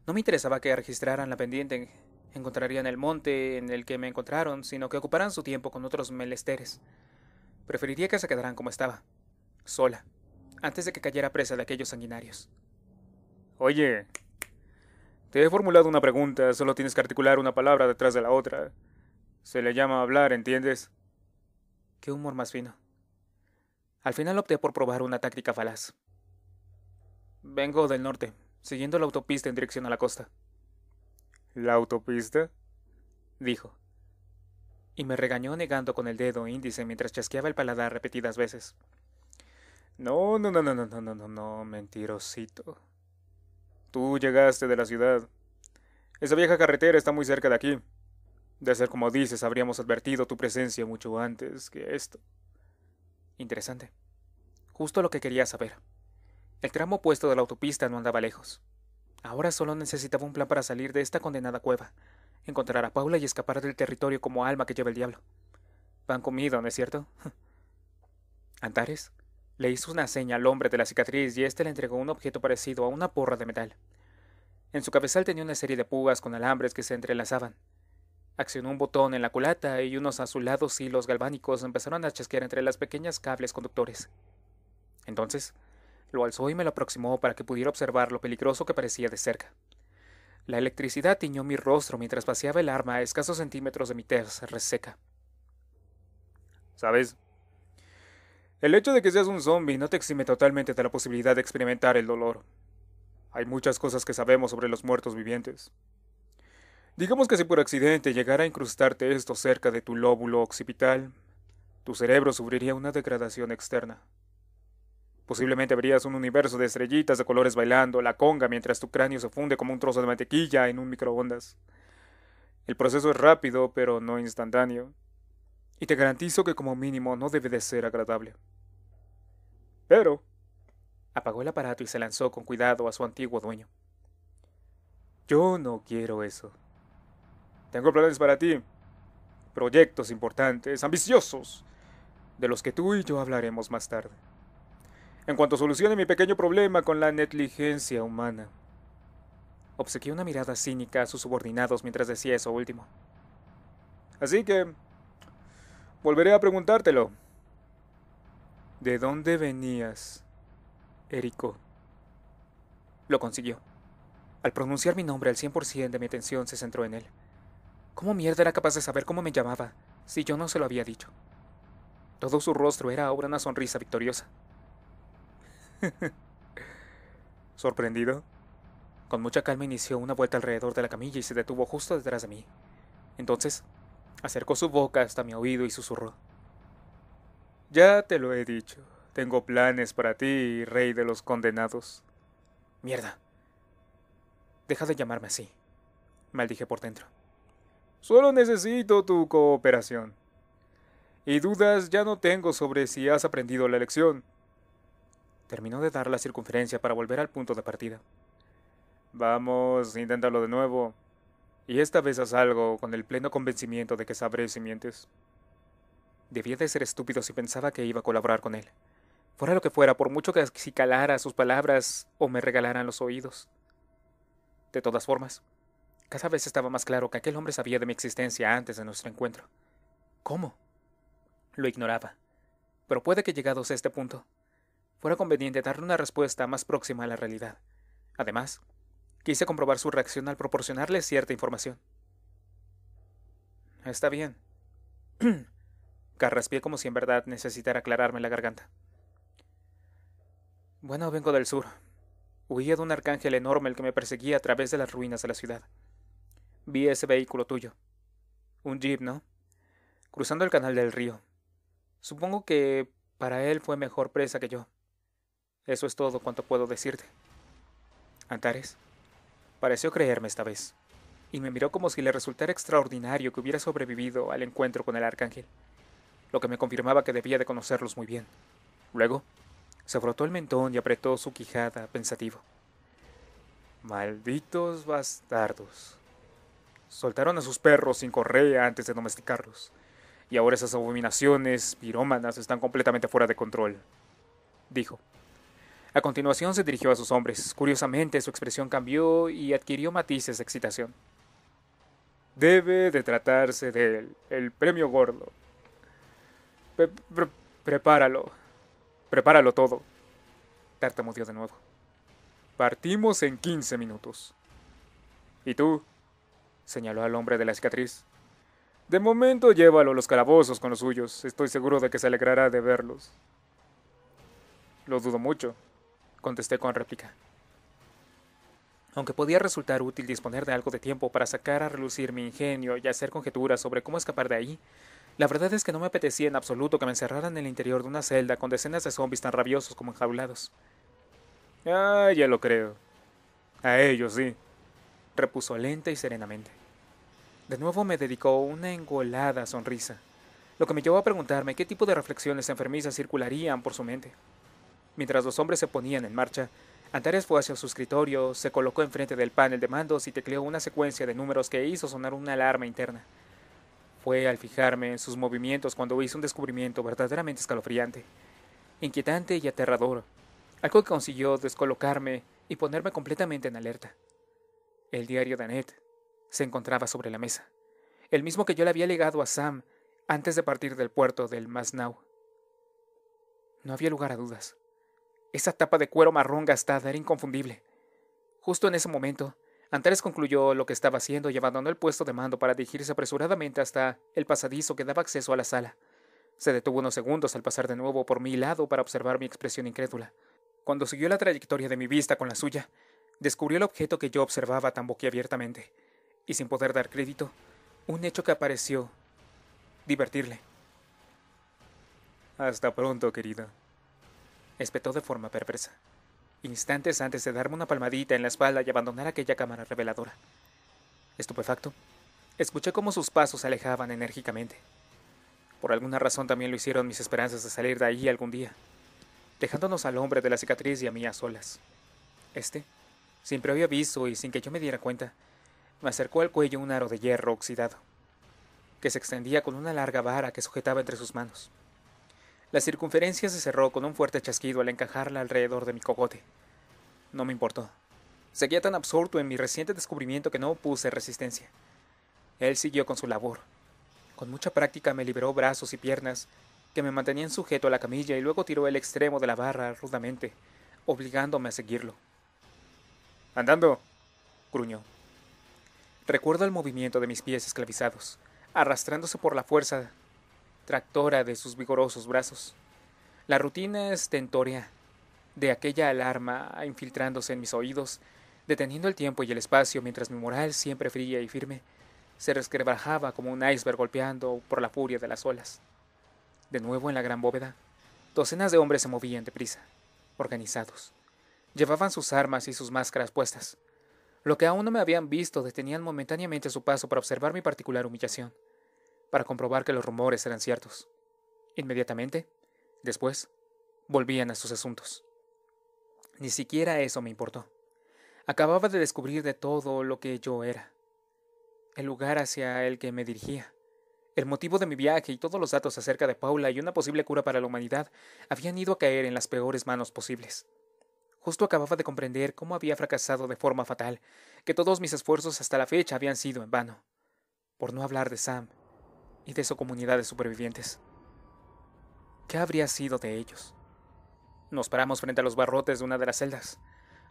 S1: No me interesaba que registraran la pendiente encontrarían el monte en el que me encontraron, sino que ocuparán su tiempo con otros melesteres. Preferiría que se quedaran como estaba, sola, antes de que cayera presa de aquellos sanguinarios. Oye, te he formulado una pregunta, solo tienes que articular una palabra detrás de la otra. Se le llama hablar, ¿entiendes? Qué humor más fino. Al final opté por probar una táctica falaz. Vengo del norte, siguiendo la autopista en dirección a la costa la autopista, dijo. Y me regañó negando con el dedo índice mientras chasqueaba el paladar repetidas veces. No, no, no, no, no, no, no, no, mentirosito. Tú llegaste de la ciudad. Esa vieja carretera está muy cerca de aquí. De ser como dices, habríamos advertido tu presencia mucho antes que esto. Interesante. Justo lo que quería saber. El tramo opuesto de la autopista no andaba lejos. Ahora solo necesitaba un plan para salir de esta condenada cueva, encontrar a Paula y escapar del territorio como alma que lleva el diablo. Van comido, ¿no es cierto? Antares le hizo una seña al hombre de la cicatriz y éste le entregó un objeto parecido a una porra de metal. En su cabezal tenía una serie de púas con alambres que se entrelazaban. Accionó un botón en la culata y unos azulados hilos galvánicos empezaron a chasquear entre las pequeñas cables conductores. Entonces, lo alzó y me lo aproximó para que pudiera observar lo peligroso que parecía de cerca. La electricidad tiñó mi rostro mientras paseaba el arma a escasos centímetros de mi tez reseca. ¿Sabes? El hecho de que seas un zombie no te exime totalmente de la posibilidad de experimentar el dolor. Hay muchas cosas que sabemos sobre los muertos vivientes. Digamos que si por accidente llegara a incrustarte esto cerca de tu lóbulo occipital, tu cerebro sufriría una degradación externa. Posiblemente verías un universo de estrellitas de colores bailando la conga mientras tu cráneo se funde como un trozo de mantequilla en un microondas. El proceso es rápido, pero no instantáneo. Y te garantizo que como mínimo no debe de ser agradable. Pero... Apagó el aparato y se lanzó con cuidado a su antiguo dueño. Yo no quiero eso. Tengo planes para ti. Proyectos importantes, ambiciosos, de los que tú y yo hablaremos más tarde en cuanto solucione mi pequeño problema con la negligencia humana. obsequió una mirada cínica a sus subordinados mientras decía eso último. Así que... Volveré a preguntártelo. ¿De dónde venías, Érico? Lo consiguió. Al pronunciar mi nombre, al 100% de mi atención se centró en él. ¿Cómo mierda era capaz de saber cómo me llamaba si yo no se lo había dicho? Todo su rostro era ahora una sonrisa victoriosa. Sorprendido, con mucha calma inició una vuelta alrededor de la camilla y se detuvo justo detrás de mí. Entonces, acercó su boca hasta mi oído y susurró. Ya te lo he dicho, tengo planes para ti, rey de los condenados. Mierda. Deja de llamarme así, maldije por dentro. Solo necesito tu cooperación. Y dudas ya no tengo sobre si has aprendido la lección. Terminó de dar la circunferencia para volver al punto de partida. Vamos, inténtalo de nuevo. Y esta vez haz algo con el pleno convencimiento de que sabré si mientes. Debía de ser estúpido si pensaba que iba a colaborar con él. Fuera lo que fuera, por mucho que si calara sus palabras o me regalaran los oídos. De todas formas, cada vez estaba más claro que aquel hombre sabía de mi existencia antes de nuestro encuentro. ¿Cómo? Lo ignoraba. Pero puede que llegados a este punto, fuera conveniente darle una respuesta más próxima a la realidad. Además, quise comprobar su reacción al proporcionarle cierta información. Está bien. Carraspié como si en verdad necesitara aclararme la garganta. Bueno, vengo del sur. Huía de un arcángel enorme el que me perseguía a través de las ruinas de la ciudad. Vi ese vehículo tuyo. Un jeep, ¿no? Cruzando el canal del río. Supongo que para él fue mejor presa que yo. Eso es todo cuanto puedo decirte. Antares pareció creerme esta vez, y me miró como si le resultara extraordinario que hubiera sobrevivido al encuentro con el arcángel, lo que me confirmaba que debía de conocerlos muy bien. Luego, se frotó el mentón y apretó su quijada pensativo. Malditos bastardos. Soltaron a sus perros sin correa antes de domesticarlos. Y ahora esas abominaciones pirómanas están completamente fuera de control, dijo. A continuación se dirigió a sus hombres. Curiosamente su expresión cambió y adquirió matices de excitación. Debe de tratarse de él, el premio gordo. prepáralo. Prepáralo todo. Tartamudeó de nuevo. Partimos en 15 minutos. ¿Y tú? señaló al hombre de la cicatriz. De momento llévalo a los calabozos con los suyos. Estoy seguro de que se alegrará de verlos. Lo dudo mucho, contesté con réplica. Aunque podía resultar útil disponer de algo de tiempo para sacar a relucir mi ingenio y hacer conjeturas sobre cómo escapar de ahí, la verdad es que no me apetecía en absoluto que me encerraran en el interior de una celda con decenas de zombies tan rabiosos como enjaulados. Ah, ya lo creo. A ellos sí, repuso lenta y serenamente. De nuevo me dedicó una engolada sonrisa, lo que me llevó a preguntarme qué tipo de reflexiones enfermizas circularían por su mente. Mientras los hombres se ponían en marcha, Antares fue hacia su escritorio, se colocó enfrente del panel de mandos y tecleó una secuencia de números que hizo sonar una alarma interna. Fue al fijarme en sus movimientos cuando hice un descubrimiento verdaderamente escalofriante, inquietante y aterrador, algo que consiguió descolocarme y ponerme completamente en alerta. El diario de Annette se encontraba sobre la mesa, el mismo que yo le había legado a Sam antes de partir del puerto del Masnau. No había lugar a dudas. Esa tapa de cuero marrón gastada era inconfundible. Justo en ese momento, Andrés concluyó lo que estaba haciendo y abandonó el puesto de mando para dirigirse apresuradamente hasta el pasadizo que daba acceso a la sala. Se detuvo unos segundos al pasar de nuevo por mi lado para observar mi expresión incrédula. Cuando siguió la trayectoria de mi vista con la suya, descubrió el objeto que yo observaba tan boquiabiertamente, y sin poder dar crédito, un hecho que apareció divertirle. Hasta pronto, querida espetó de forma perversa. Instantes antes de darme una palmadita en la espalda y abandonar aquella cámara reveladora. Estupefacto, escuché cómo sus pasos se alejaban enérgicamente. Por alguna razón también lo hicieron mis esperanzas de salir de ahí algún día, dejándonos al hombre de la cicatriz y a mí a solas. Este, sin previo aviso y sin que yo me diera cuenta, me acercó al cuello un aro de hierro oxidado, que se extendía con una larga vara que sujetaba entre sus manos. La circunferencia se cerró con un fuerte chasquido al encajarla alrededor de mi cogote. No me importó. Seguía tan absorto en mi reciente descubrimiento que no puse resistencia. Él siguió con su labor. Con mucha práctica me liberó brazos y piernas, que me mantenían sujeto a la camilla y luego tiró el extremo de la barra rudamente, obligándome a seguirlo. Andando, gruñó. Recuerdo el movimiento de mis pies esclavizados, arrastrándose por la fuerza tractora de sus vigorosos brazos. La rutina estentórea de aquella alarma infiltrándose en mis oídos, deteniendo el tiempo y el espacio mientras mi moral, siempre fría y firme, se resquebrajaba como un iceberg golpeando por la furia de las olas. De nuevo en la gran bóveda, docenas de hombres se movían deprisa, organizados. Llevaban sus armas y sus máscaras puestas. Lo que aún no me habían visto detenían momentáneamente su paso para observar mi particular humillación para comprobar que los rumores eran ciertos. Inmediatamente, después, volvían a sus asuntos. Ni siquiera eso me importó. Acababa de descubrir de todo lo que yo era, el lugar hacia el que me dirigía, el motivo de mi viaje y todos los datos acerca de Paula y una posible cura para la humanidad habían ido a caer en las peores manos posibles. Justo acababa de comprender cómo había fracasado de forma fatal, que todos mis esfuerzos hasta la fecha habían sido en vano. Por no hablar de Sam, y de su comunidad de supervivientes. ¿Qué habría sido de ellos? Nos paramos frente a los barrotes de una de las celdas.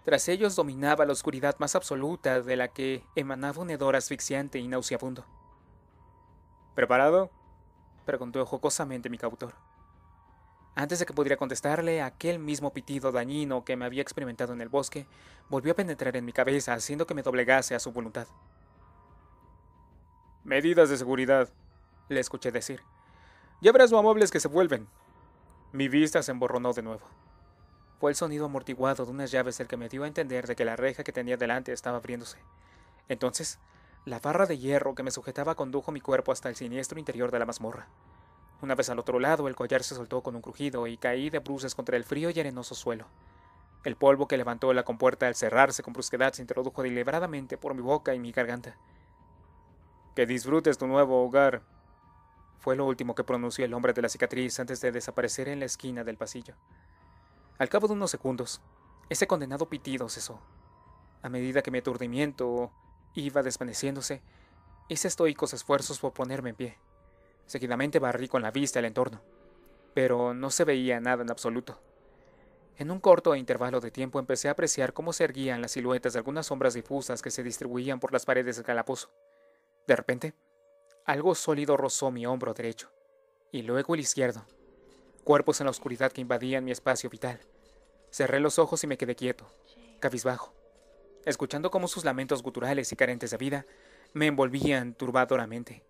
S1: Tras ellos dominaba la oscuridad más absoluta de la que emanaba un hedor asfixiante y nauseabundo. ¿Preparado? preguntó jocosamente mi cautor. Antes de que pudiera contestarle, aquel mismo pitido dañino que me había experimentado en el bosque volvió a penetrar en mi cabeza, haciendo que me doblegase a su voluntad. Medidas de seguridad, le escuché decir. Ya verás lo amables que se vuelven. Mi vista se emborronó de nuevo. Fue el sonido amortiguado de unas llaves el que me dio a entender de que la reja que tenía delante estaba abriéndose. Entonces, la barra de hierro que me sujetaba condujo mi cuerpo hasta el siniestro interior de la mazmorra. Una vez al otro lado, el collar se soltó con un crujido y caí de bruces contra el frío y arenoso suelo. El polvo que levantó la compuerta al cerrarse con brusquedad se introdujo deliberadamente por mi boca y mi garganta. Que disfrutes tu nuevo hogar, fue lo último que pronunció el hombre de la cicatriz antes de desaparecer en la esquina del pasillo. Al cabo de unos segundos, ese condenado pitido cesó. A medida que mi aturdimiento iba desvaneciéndose, hice estoicos esfuerzos por ponerme en pie. Seguidamente barrí con la vista el entorno, pero no se veía nada en absoluto. En un corto intervalo de tiempo empecé a apreciar cómo se erguían las siluetas de algunas sombras difusas que se distribuían por las paredes del calabozo. De repente, algo sólido rozó mi hombro derecho, y luego el izquierdo. Cuerpos en la oscuridad que invadían mi espacio vital. Cerré los ojos y me quedé quieto, cabizbajo, escuchando cómo sus lamentos guturales y carentes de vida me envolvían turbadoramente,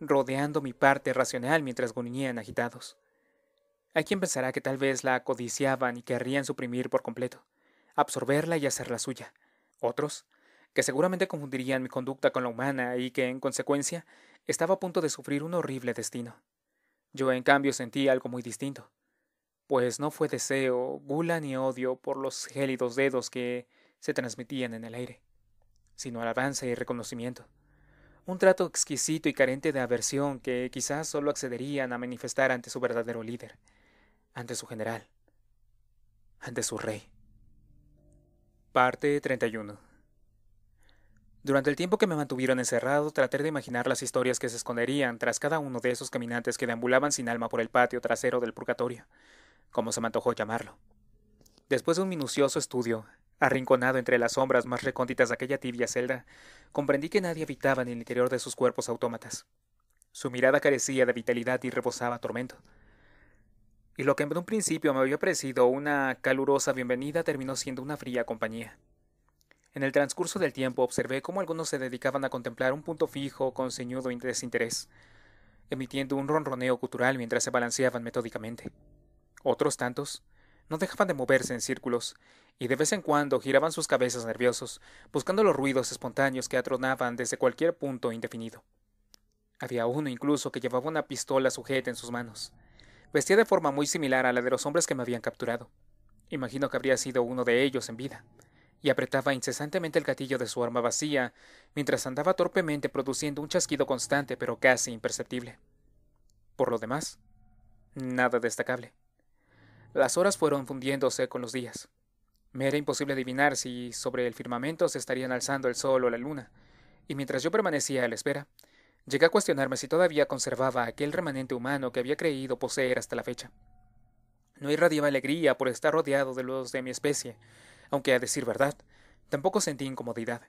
S1: rodeando mi parte racional mientras gruñían agitados. Hay quien pensará que tal vez la codiciaban y querrían suprimir por completo, absorberla y hacerla suya. Otros, que seguramente confundirían mi conducta con la humana y que, en consecuencia, estaba a punto de sufrir un horrible destino. Yo, en cambio, sentí algo muy distinto, pues no fue deseo, gula ni odio por los gélidos dedos que se transmitían en el aire, sino alabanza y reconocimiento. Un trato exquisito y carente de aversión que quizás solo accederían a manifestar ante su verdadero líder, ante su general, ante su rey. Parte 31 durante el tiempo que me mantuvieron encerrado, traté de imaginar las historias que se esconderían tras cada uno de esos caminantes que deambulaban sin alma por el patio trasero del purgatorio, como se me antojó llamarlo. Después de un minucioso estudio, arrinconado entre las sombras más recónditas de aquella tibia celda, comprendí que nadie habitaba en el interior de sus cuerpos autómatas. Su mirada carecía de vitalidad y rebosaba tormento. Y lo que en un principio me había parecido una calurosa bienvenida terminó siendo una fría compañía. En el transcurso del tiempo observé cómo algunos se dedicaban a contemplar un punto fijo con ceñudo desinterés, emitiendo un ronroneo cultural mientras se balanceaban metódicamente. Otros tantos no dejaban de moverse en círculos, y de vez en cuando giraban sus cabezas nerviosos, buscando los ruidos espontáneos que atronaban desde cualquier punto indefinido. Había uno incluso que llevaba una pistola sujeta en sus manos. Vestía de forma muy similar a la de los hombres que me habían capturado. Imagino que habría sido uno de ellos en vida y apretaba incesantemente el gatillo de su arma vacía, mientras andaba torpemente produciendo un chasquido constante pero casi imperceptible. Por lo demás, nada destacable. Las horas fueron fundiéndose con los días. Me era imposible adivinar si sobre el firmamento se estarían alzando el sol o la luna, y mientras yo permanecía a la espera, llegué a cuestionarme si todavía conservaba aquel remanente humano que había creído poseer hasta la fecha. No irradiaba alegría por estar rodeado de los de mi especie, aunque a decir verdad, tampoco sentí incomodidad.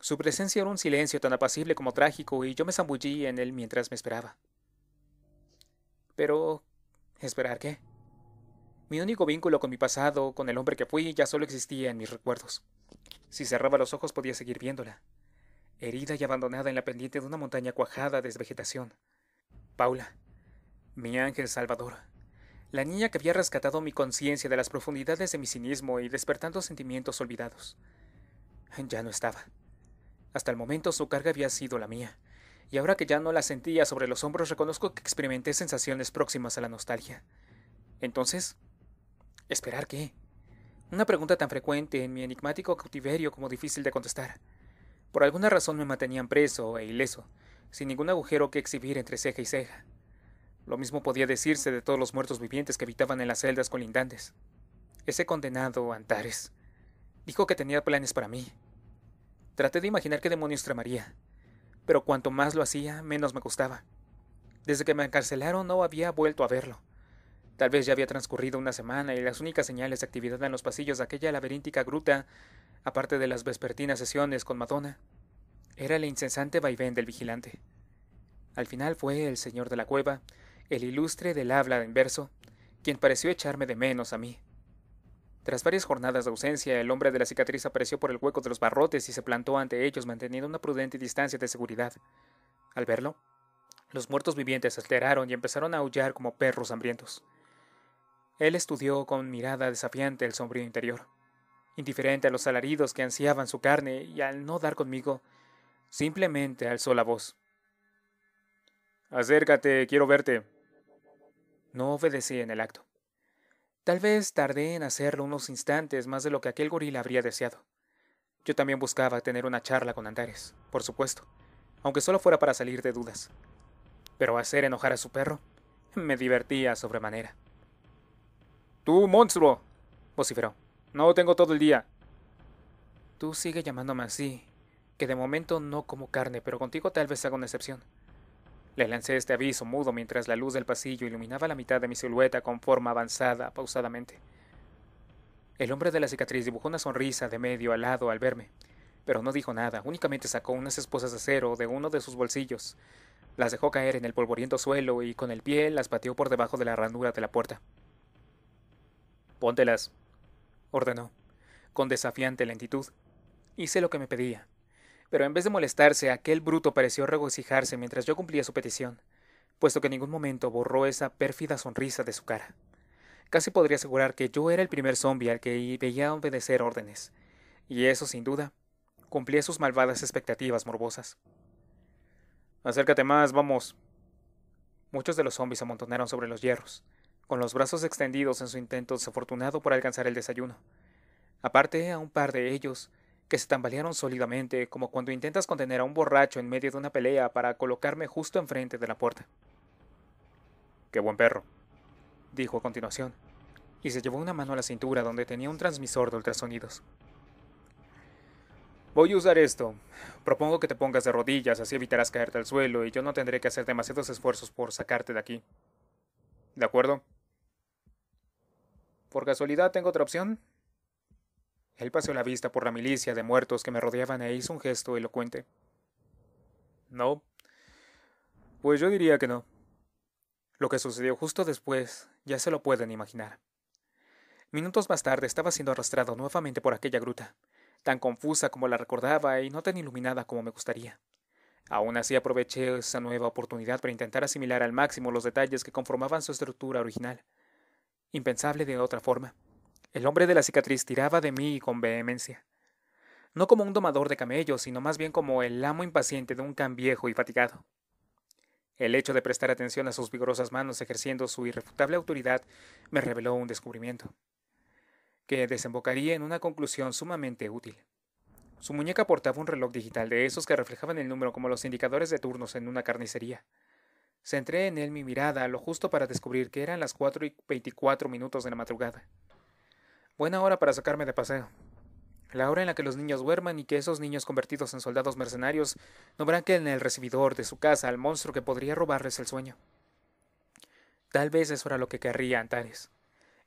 S1: Su presencia era un silencio tan apacible como trágico y yo me zambullí en él mientras me esperaba. Pero... ¿Esperar qué? Mi único vínculo con mi pasado, con el hombre que fui, ya solo existía en mis recuerdos. Si cerraba los ojos podía seguir viéndola, herida y abandonada en la pendiente de una montaña cuajada de vegetación. Paula, mi ángel salvador la niña que había rescatado mi conciencia de las profundidades de mi cinismo y despertando sentimientos olvidados. Ya no estaba. Hasta el momento su carga había sido la mía, y ahora que ya no la sentía sobre los hombros reconozco que experimenté sensaciones próximas a la nostalgia. Entonces, ¿esperar qué? Una pregunta tan frecuente en mi enigmático cautiverio como difícil de contestar. Por alguna razón me mantenían preso e ileso, sin ningún agujero que exhibir entre ceja y ceja. Lo mismo podía decirse de todos los muertos vivientes que habitaban en las celdas colindantes. Ese condenado, Antares, dijo que tenía planes para mí. Traté de imaginar qué demonios tramaría, pero cuanto más lo hacía, menos me gustaba. Desde que me encarcelaron no había vuelto a verlo. Tal vez ya había transcurrido una semana y las únicas señales de actividad en los pasillos de aquella laberíntica gruta, aparte de las vespertinas sesiones con Madonna, era el incesante vaivén del vigilante. Al final fue el señor de la cueva, el ilustre del habla de verso, quien pareció echarme de menos a mí. Tras varias jornadas de ausencia, el hombre de la cicatriz apareció por el hueco de los barrotes y se plantó ante ellos manteniendo una prudente distancia de seguridad. Al verlo, los muertos vivientes se alteraron y empezaron a aullar como perros hambrientos. Él estudió con mirada desafiante el sombrío interior, indiferente a los alaridos que ansiaban su carne y al no dar conmigo, simplemente alzó la voz. Acércate, quiero verte. No obedecí en el acto. Tal vez tardé en hacerlo unos instantes más de lo que aquel gorila habría deseado. Yo también buscaba tener una charla con Andares, por supuesto, aunque solo fuera para salir de dudas. Pero hacer enojar a su perro me divertía sobremanera. ¡Tú, monstruo! vociferó. No tengo todo el día. Tú sigue llamándome así, que de momento no como carne, pero contigo tal vez haga una excepción. Le lancé este aviso mudo mientras la luz del pasillo iluminaba la mitad de mi silueta con forma avanzada, pausadamente. El hombre de la cicatriz dibujó una sonrisa de medio al lado al verme, pero no dijo nada, únicamente sacó unas esposas de acero de uno de sus bolsillos, las dejó caer en el polvoriento suelo y con el pie las pateó por debajo de la ranura de la puerta. Póntelas, ordenó, con desafiante lentitud. Hice lo que me pedía. Pero en vez de molestarse, aquel bruto pareció regocijarse mientras yo cumplía su petición, puesto que en ningún momento borró esa pérfida sonrisa de su cara. Casi podría asegurar que yo era el primer zombi al que veía obedecer órdenes, y eso, sin duda, cumplía sus malvadas expectativas morbosas. Acércate más, vamos. Muchos de los zombis amontonaron sobre los hierros, con los brazos extendidos en su intento desafortunado por alcanzar el desayuno. Aparte, a un par de ellos, que se tambalearon sólidamente, como cuando intentas contener a un borracho en medio de una pelea para colocarme justo enfrente de la puerta. Qué buen perro, dijo a continuación, y se llevó una mano a la cintura donde tenía un transmisor de ultrasonidos. Voy a usar esto. Propongo que te pongas de rodillas, así evitarás caerte al suelo y yo no tendré que hacer demasiados esfuerzos por sacarte de aquí. ¿De acuerdo? ¿Por casualidad tengo otra opción? Él pasó la vista por la milicia de muertos que me rodeaban e hizo un gesto elocuente. No. Pues yo diría que no. Lo que sucedió justo después ya se lo pueden imaginar. Minutos más tarde estaba siendo arrastrado nuevamente por aquella gruta, tan confusa como la recordaba y no tan iluminada como me gustaría. Aún así aproveché esa nueva oportunidad para intentar asimilar al máximo los detalles que conformaban su estructura original, impensable de otra forma. El hombre de la cicatriz tiraba de mí con vehemencia. No como un domador de camellos, sino más bien como el amo impaciente de un can viejo y fatigado. El hecho de prestar atención a sus vigorosas manos ejerciendo su irrefutable autoridad me reveló un descubrimiento, que desembocaría en una conclusión sumamente útil. Su muñeca portaba un reloj digital de esos que reflejaban el número como los indicadores de turnos en una carnicería. Centré en él mi mirada lo justo para descubrir que eran las cuatro y veinticuatro minutos de la madrugada. Buena hora para sacarme de paseo. La hora en la que los niños duerman y que esos niños convertidos en soldados mercenarios no que en el recibidor de su casa al monstruo que podría robarles el sueño. Tal vez eso era lo que querría Antares,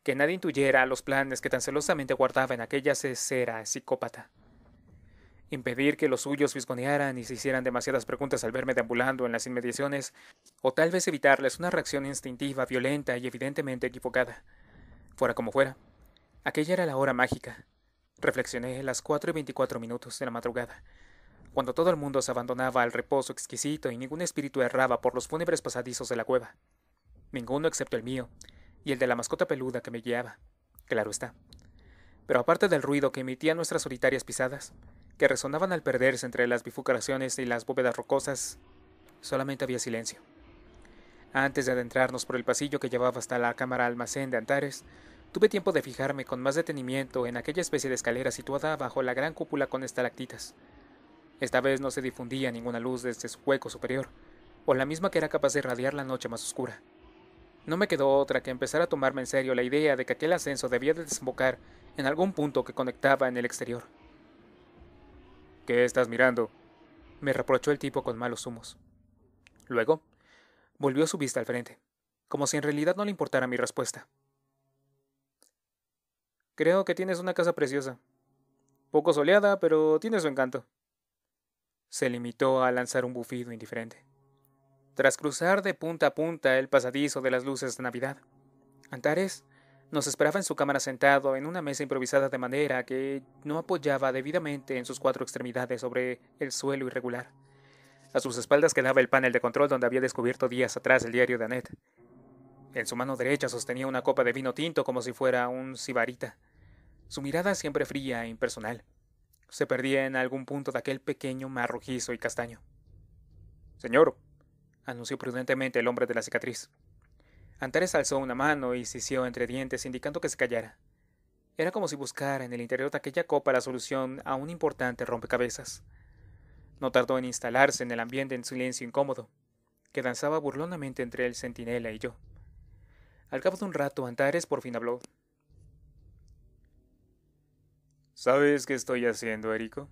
S1: que nadie intuyera los planes que tan celosamente guardaba en aquella cesera psicópata. Impedir que los suyos visconearan y se hicieran demasiadas preguntas al verme deambulando en las inmediaciones, o tal vez evitarles una reacción instintiva, violenta y evidentemente equivocada. Fuera como fuera, Aquella era la hora mágica. Reflexioné las cuatro y veinticuatro minutos de la madrugada, cuando todo el mundo se abandonaba al reposo exquisito y ningún espíritu erraba por los fúnebres pasadizos de la cueva. Ninguno excepto el mío y el de la mascota peluda que me guiaba. Claro está. Pero aparte del ruido que emitían nuestras solitarias pisadas, que resonaban al perderse entre las bifurcaciones y las bóvedas rocosas, solamente había silencio. Antes de adentrarnos por el pasillo que llevaba hasta la cámara almacén de Antares, Tuve tiempo de fijarme con más detenimiento en aquella especie de escalera situada bajo la gran cúpula con estalactitas. Esta vez no se difundía ninguna luz desde su hueco superior, o la misma que era capaz de irradiar la noche más oscura. No me quedó otra que empezar a tomarme en serio la idea de que aquel ascenso debía de desembocar en algún punto que conectaba en el exterior. ¿Qué estás mirando? me reprochó el tipo con malos humos. Luego, volvió su vista al frente, como si en realidad no le importara mi respuesta. Creo que tienes una casa preciosa. Poco soleada, pero tiene su encanto. Se limitó a lanzar un bufido indiferente. Tras cruzar de punta a punta el pasadizo de las luces de Navidad, Antares nos esperaba en su cámara sentado en una mesa improvisada de manera que no apoyaba debidamente en sus cuatro extremidades sobre el suelo irregular. A sus espaldas quedaba el panel de control donde había descubierto días atrás el diario de Annette. En su mano derecha sostenía una copa de vino tinto como si fuera un sibarita. Su mirada siempre fría e impersonal. Se perdía en algún punto de aquel pequeño mar rojizo y castaño. Señor, anunció prudentemente el hombre de la cicatriz. Antares alzó una mano y sisió entre dientes indicando que se callara. Era como si buscara en el interior de aquella copa la solución a un importante rompecabezas. No tardó en instalarse en el ambiente en silencio incómodo, que danzaba burlonamente entre el centinela y yo. Al cabo de un rato, Antares por fin habló. ¿Sabes qué estoy haciendo, Erico?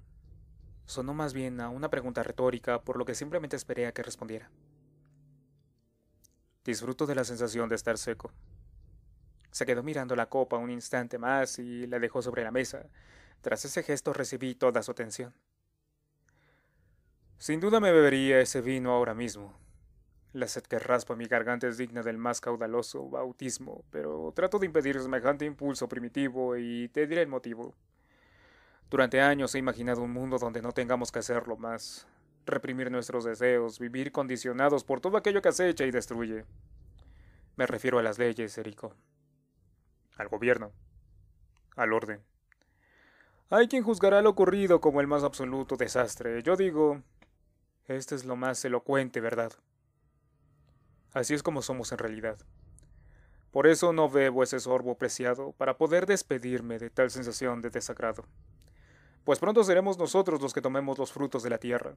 S1: Sonó más bien a una pregunta retórica, por lo que simplemente esperé a que respondiera. Disfruto de la sensación de estar seco. Se quedó mirando la copa un instante más y la dejó sobre la mesa. Tras ese gesto recibí toda su atención. Sin duda me bebería ese vino ahora mismo. La sed que raspa mi garganta es digna del más caudaloso bautismo, pero trato de impedir semejante impulso primitivo y te diré el motivo. Durante años he imaginado un mundo donde no tengamos que hacerlo más, reprimir nuestros deseos, vivir condicionados por todo aquello que acecha y destruye. Me refiero a las leyes, Erico. Al gobierno. Al orden. Hay quien juzgará lo ocurrido como el más absoluto desastre. Yo digo, este es lo más elocuente, ¿verdad? Así es como somos en realidad. Por eso no bebo ese sorbo preciado para poder despedirme de tal sensación de desagrado pues pronto seremos nosotros los que tomemos los frutos de la tierra.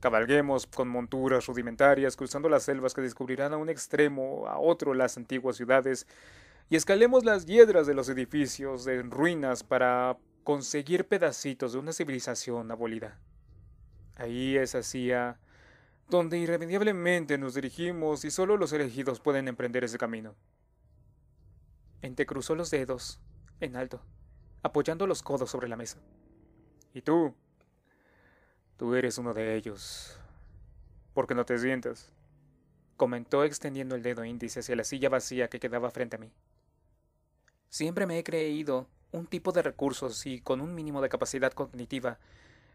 S1: Cabalguemos con monturas rudimentarias, cruzando las selvas que descubrirán a un extremo, a otro las antiguas ciudades, y escalemos las hiedras de los edificios en ruinas para conseguir pedacitos de una civilización abolida. Ahí es hacia donde irremediablemente nos dirigimos y solo los elegidos pueden emprender ese camino. cruzó los dedos, en alto, apoyando los codos sobre la mesa. Y tú, tú eres uno de ellos. ¿Por qué no te sientas? comentó extendiendo el dedo índice hacia la silla vacía que quedaba frente a mí. Siempre me he creído un tipo de recursos y con un mínimo de capacidad cognitiva,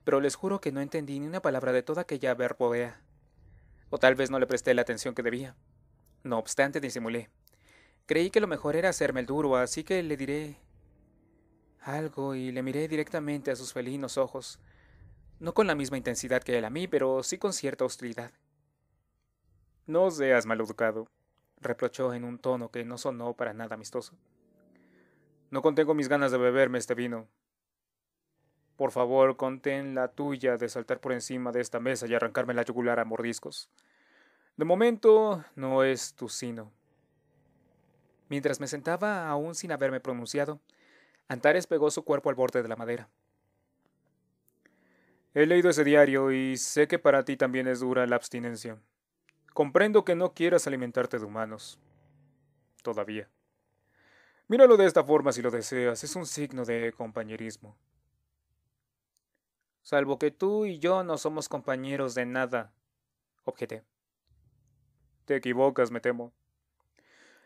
S1: pero les juro que no entendí ni una palabra de toda aquella verboea. O tal vez no le presté la atención que debía. No obstante, disimulé. Creí que lo mejor era hacerme el duro, así que le diré algo y le miré directamente a sus felinos ojos, no con la misma intensidad que él a mí, pero sí con cierta hostilidad. No seas maleducado, reprochó en un tono que no sonó para nada amistoso. No contengo mis ganas de beberme este vino. Por favor, contén la tuya de saltar por encima de esta mesa y arrancarme la yugular a mordiscos. De momento, no es tu sino. Mientras me sentaba, aún sin haberme pronunciado, Antares pegó su cuerpo al borde de la madera. He leído ese diario y sé que para ti también es dura la abstinencia. Comprendo que no quieras alimentarte de humanos. Todavía. Míralo de esta forma si lo deseas. Es un signo de compañerismo. Salvo que tú y yo no somos compañeros de nada, objeté. Te equivocas, me temo.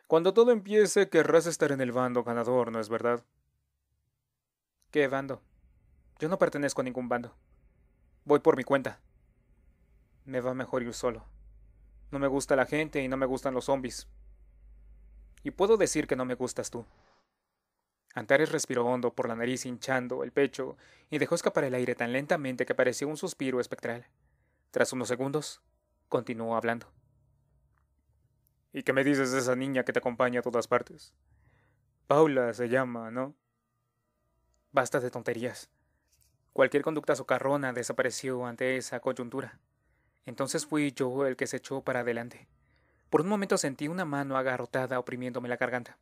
S1: Cuando todo empiece, querrás estar en el bando ganador, ¿no es verdad? ¿Qué bando? Yo no pertenezco a ningún bando. Voy por mi cuenta. Me va mejor ir solo. No me gusta la gente y no me gustan los zombies. Y puedo decir que no me gustas tú. Antares respiró hondo por la nariz hinchando el pecho y dejó escapar el aire tan lentamente que parecía un suspiro espectral. Tras unos segundos, continuó hablando. ¿Y qué me dices de esa niña que te acompaña a todas partes? Paula se llama, ¿no? Basta de tonterías. Cualquier conducta socarrona desapareció ante esa coyuntura. Entonces fui yo el que se echó para adelante. Por un momento sentí una mano agarrotada oprimiéndome la garganta.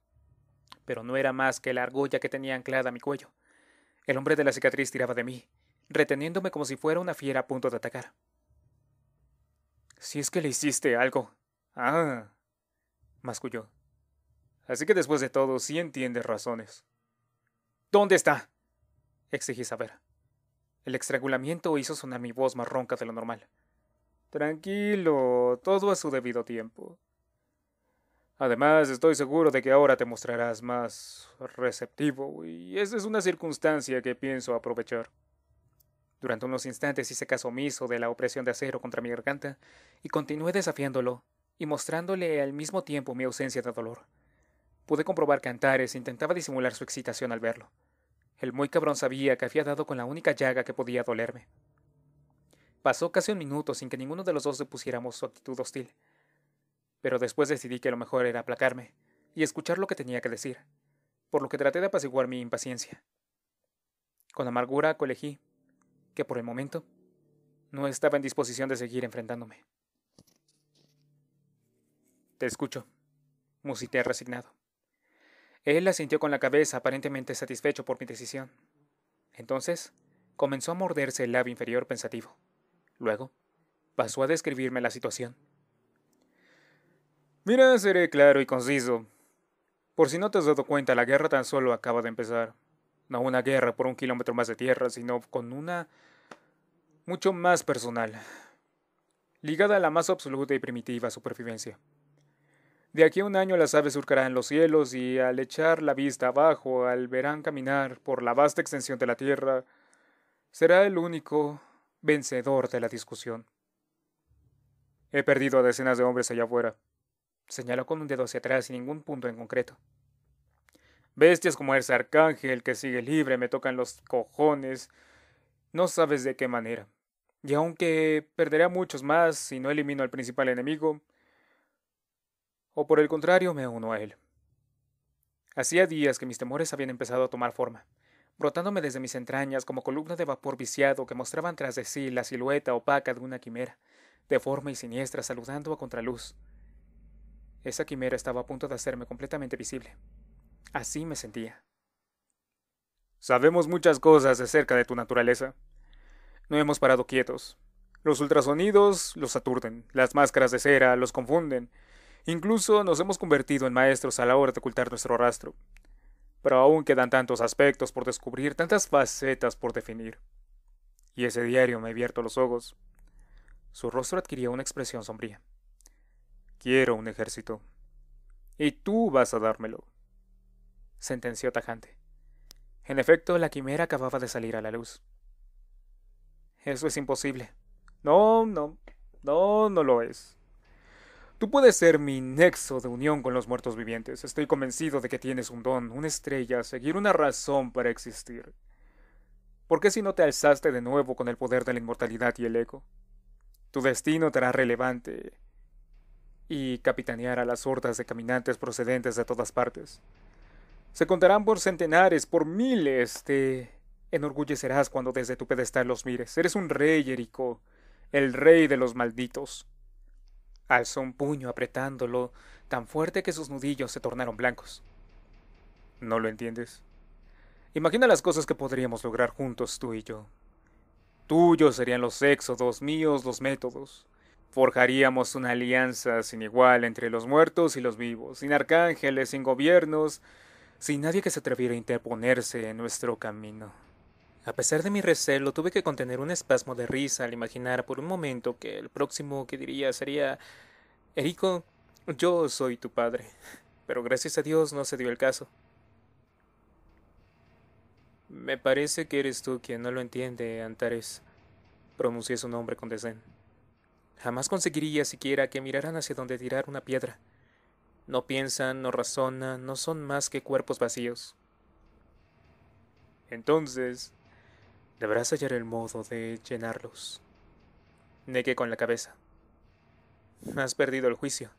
S1: Pero no era más que la argolla que tenía anclada a mi cuello. El hombre de la cicatriz tiraba de mí, reteniéndome como si fuera una fiera a punto de atacar. Si es que le hiciste algo. Ah. masculló. Así que después de todo, sí entiendes razones. ¿Dónde está? exigí saber. El estrangulamiento hizo sonar mi voz más ronca de lo normal. Tranquilo, todo a su debido tiempo. Además, estoy seguro de que ahora te mostrarás más receptivo, y esa es una circunstancia que pienso aprovechar. Durante unos instantes hice caso omiso de la opresión de acero contra mi garganta, y continué desafiándolo, y mostrándole al mismo tiempo mi ausencia de dolor. Pude comprobar que Antares intentaba disimular su excitación al verlo. El muy cabrón sabía que había dado con la única llaga que podía dolerme. Pasó casi un minuto sin que ninguno de los dos depusiéramos su actitud hostil. Pero después decidí que lo mejor era aplacarme y escuchar lo que tenía que decir, por lo que traté de apaciguar mi impaciencia. Con amargura colegí que por el momento no estaba en disposición de seguir enfrentándome. Te escucho, musité resignado. Él sintió con la cabeza, aparentemente satisfecho por mi decisión. Entonces, comenzó a morderse el labio inferior pensativo. Luego, pasó a describirme la situación. Mira, seré claro y conciso. Por si no te has dado cuenta, la guerra tan solo acaba de empezar. No una guerra por un kilómetro más de tierra, sino con una mucho más personal, ligada a la más absoluta y primitiva supervivencia. De aquí a un año las aves surcarán los cielos y al echar la vista abajo, al verán caminar por la vasta extensión de la tierra, será el único vencedor de la discusión. He perdido a decenas de hombres allá afuera. Señaló con un dedo hacia atrás y ningún punto en concreto. Bestias como ese arcángel que sigue libre me tocan los cojones. No sabes de qué manera. Y aunque perderé a muchos más si no elimino al principal enemigo, o por el contrario me uno a él. Hacía días que mis temores habían empezado a tomar forma, brotándome desde mis entrañas como columna de vapor viciado que mostraban tras de sí la silueta opaca de una quimera, deforme y siniestra, saludando a contraluz. Esa quimera estaba a punto de hacerme completamente visible. Así me sentía. Sabemos muchas cosas acerca de tu naturaleza. No hemos parado quietos. Los ultrasonidos los aturden, las máscaras de cera los confunden, Incluso nos hemos convertido en maestros a la hora de ocultar nuestro rastro. Pero aún quedan tantos aspectos por descubrir, tantas facetas por definir. Y ese diario me abierto los ojos. Su rostro adquiría una expresión sombría. Quiero un ejército. Y tú vas a dármelo. Sentenció tajante. En efecto, la quimera acababa de salir a la luz. Eso es imposible. No, no, no, no lo es. Tú puedes ser mi nexo de unión con los muertos vivientes. Estoy convencido de que tienes un don, una estrella, seguir una razón para existir. ¿Por qué si no te alzaste de nuevo con el poder de la inmortalidad y el eco? Tu destino te hará relevante y capitanear a las hordas de caminantes procedentes de todas partes. Se contarán por centenares, por miles, te enorgullecerás cuando desde tu pedestal los mires. Eres un rey, Eriko, el rey de los malditos. Alzó un puño apretándolo tan fuerte que sus nudillos se tornaron blancos. ¿No lo entiendes? Imagina las cosas que podríamos lograr juntos tú y yo. Tuyos serían los éxodos, míos los métodos. Forjaríamos una alianza sin igual entre los muertos y los vivos, sin arcángeles, sin gobiernos, sin nadie que se atreviera a interponerse en nuestro camino. A pesar de mi recelo, tuve que contener un espasmo de risa al imaginar por un momento que el próximo que diría sería Erico, yo soy tu padre. Pero gracias a Dios no se dio el caso. Me parece que eres tú quien no lo entiende, Antares. Pronuncié su nombre con desdén. Jamás conseguiría siquiera que miraran hacia donde tirar una piedra. No piensan, no razonan, no son más que cuerpos vacíos. Entonces, Deberás hallar el modo de llenarlos. Negué con la cabeza. Has perdido el juicio.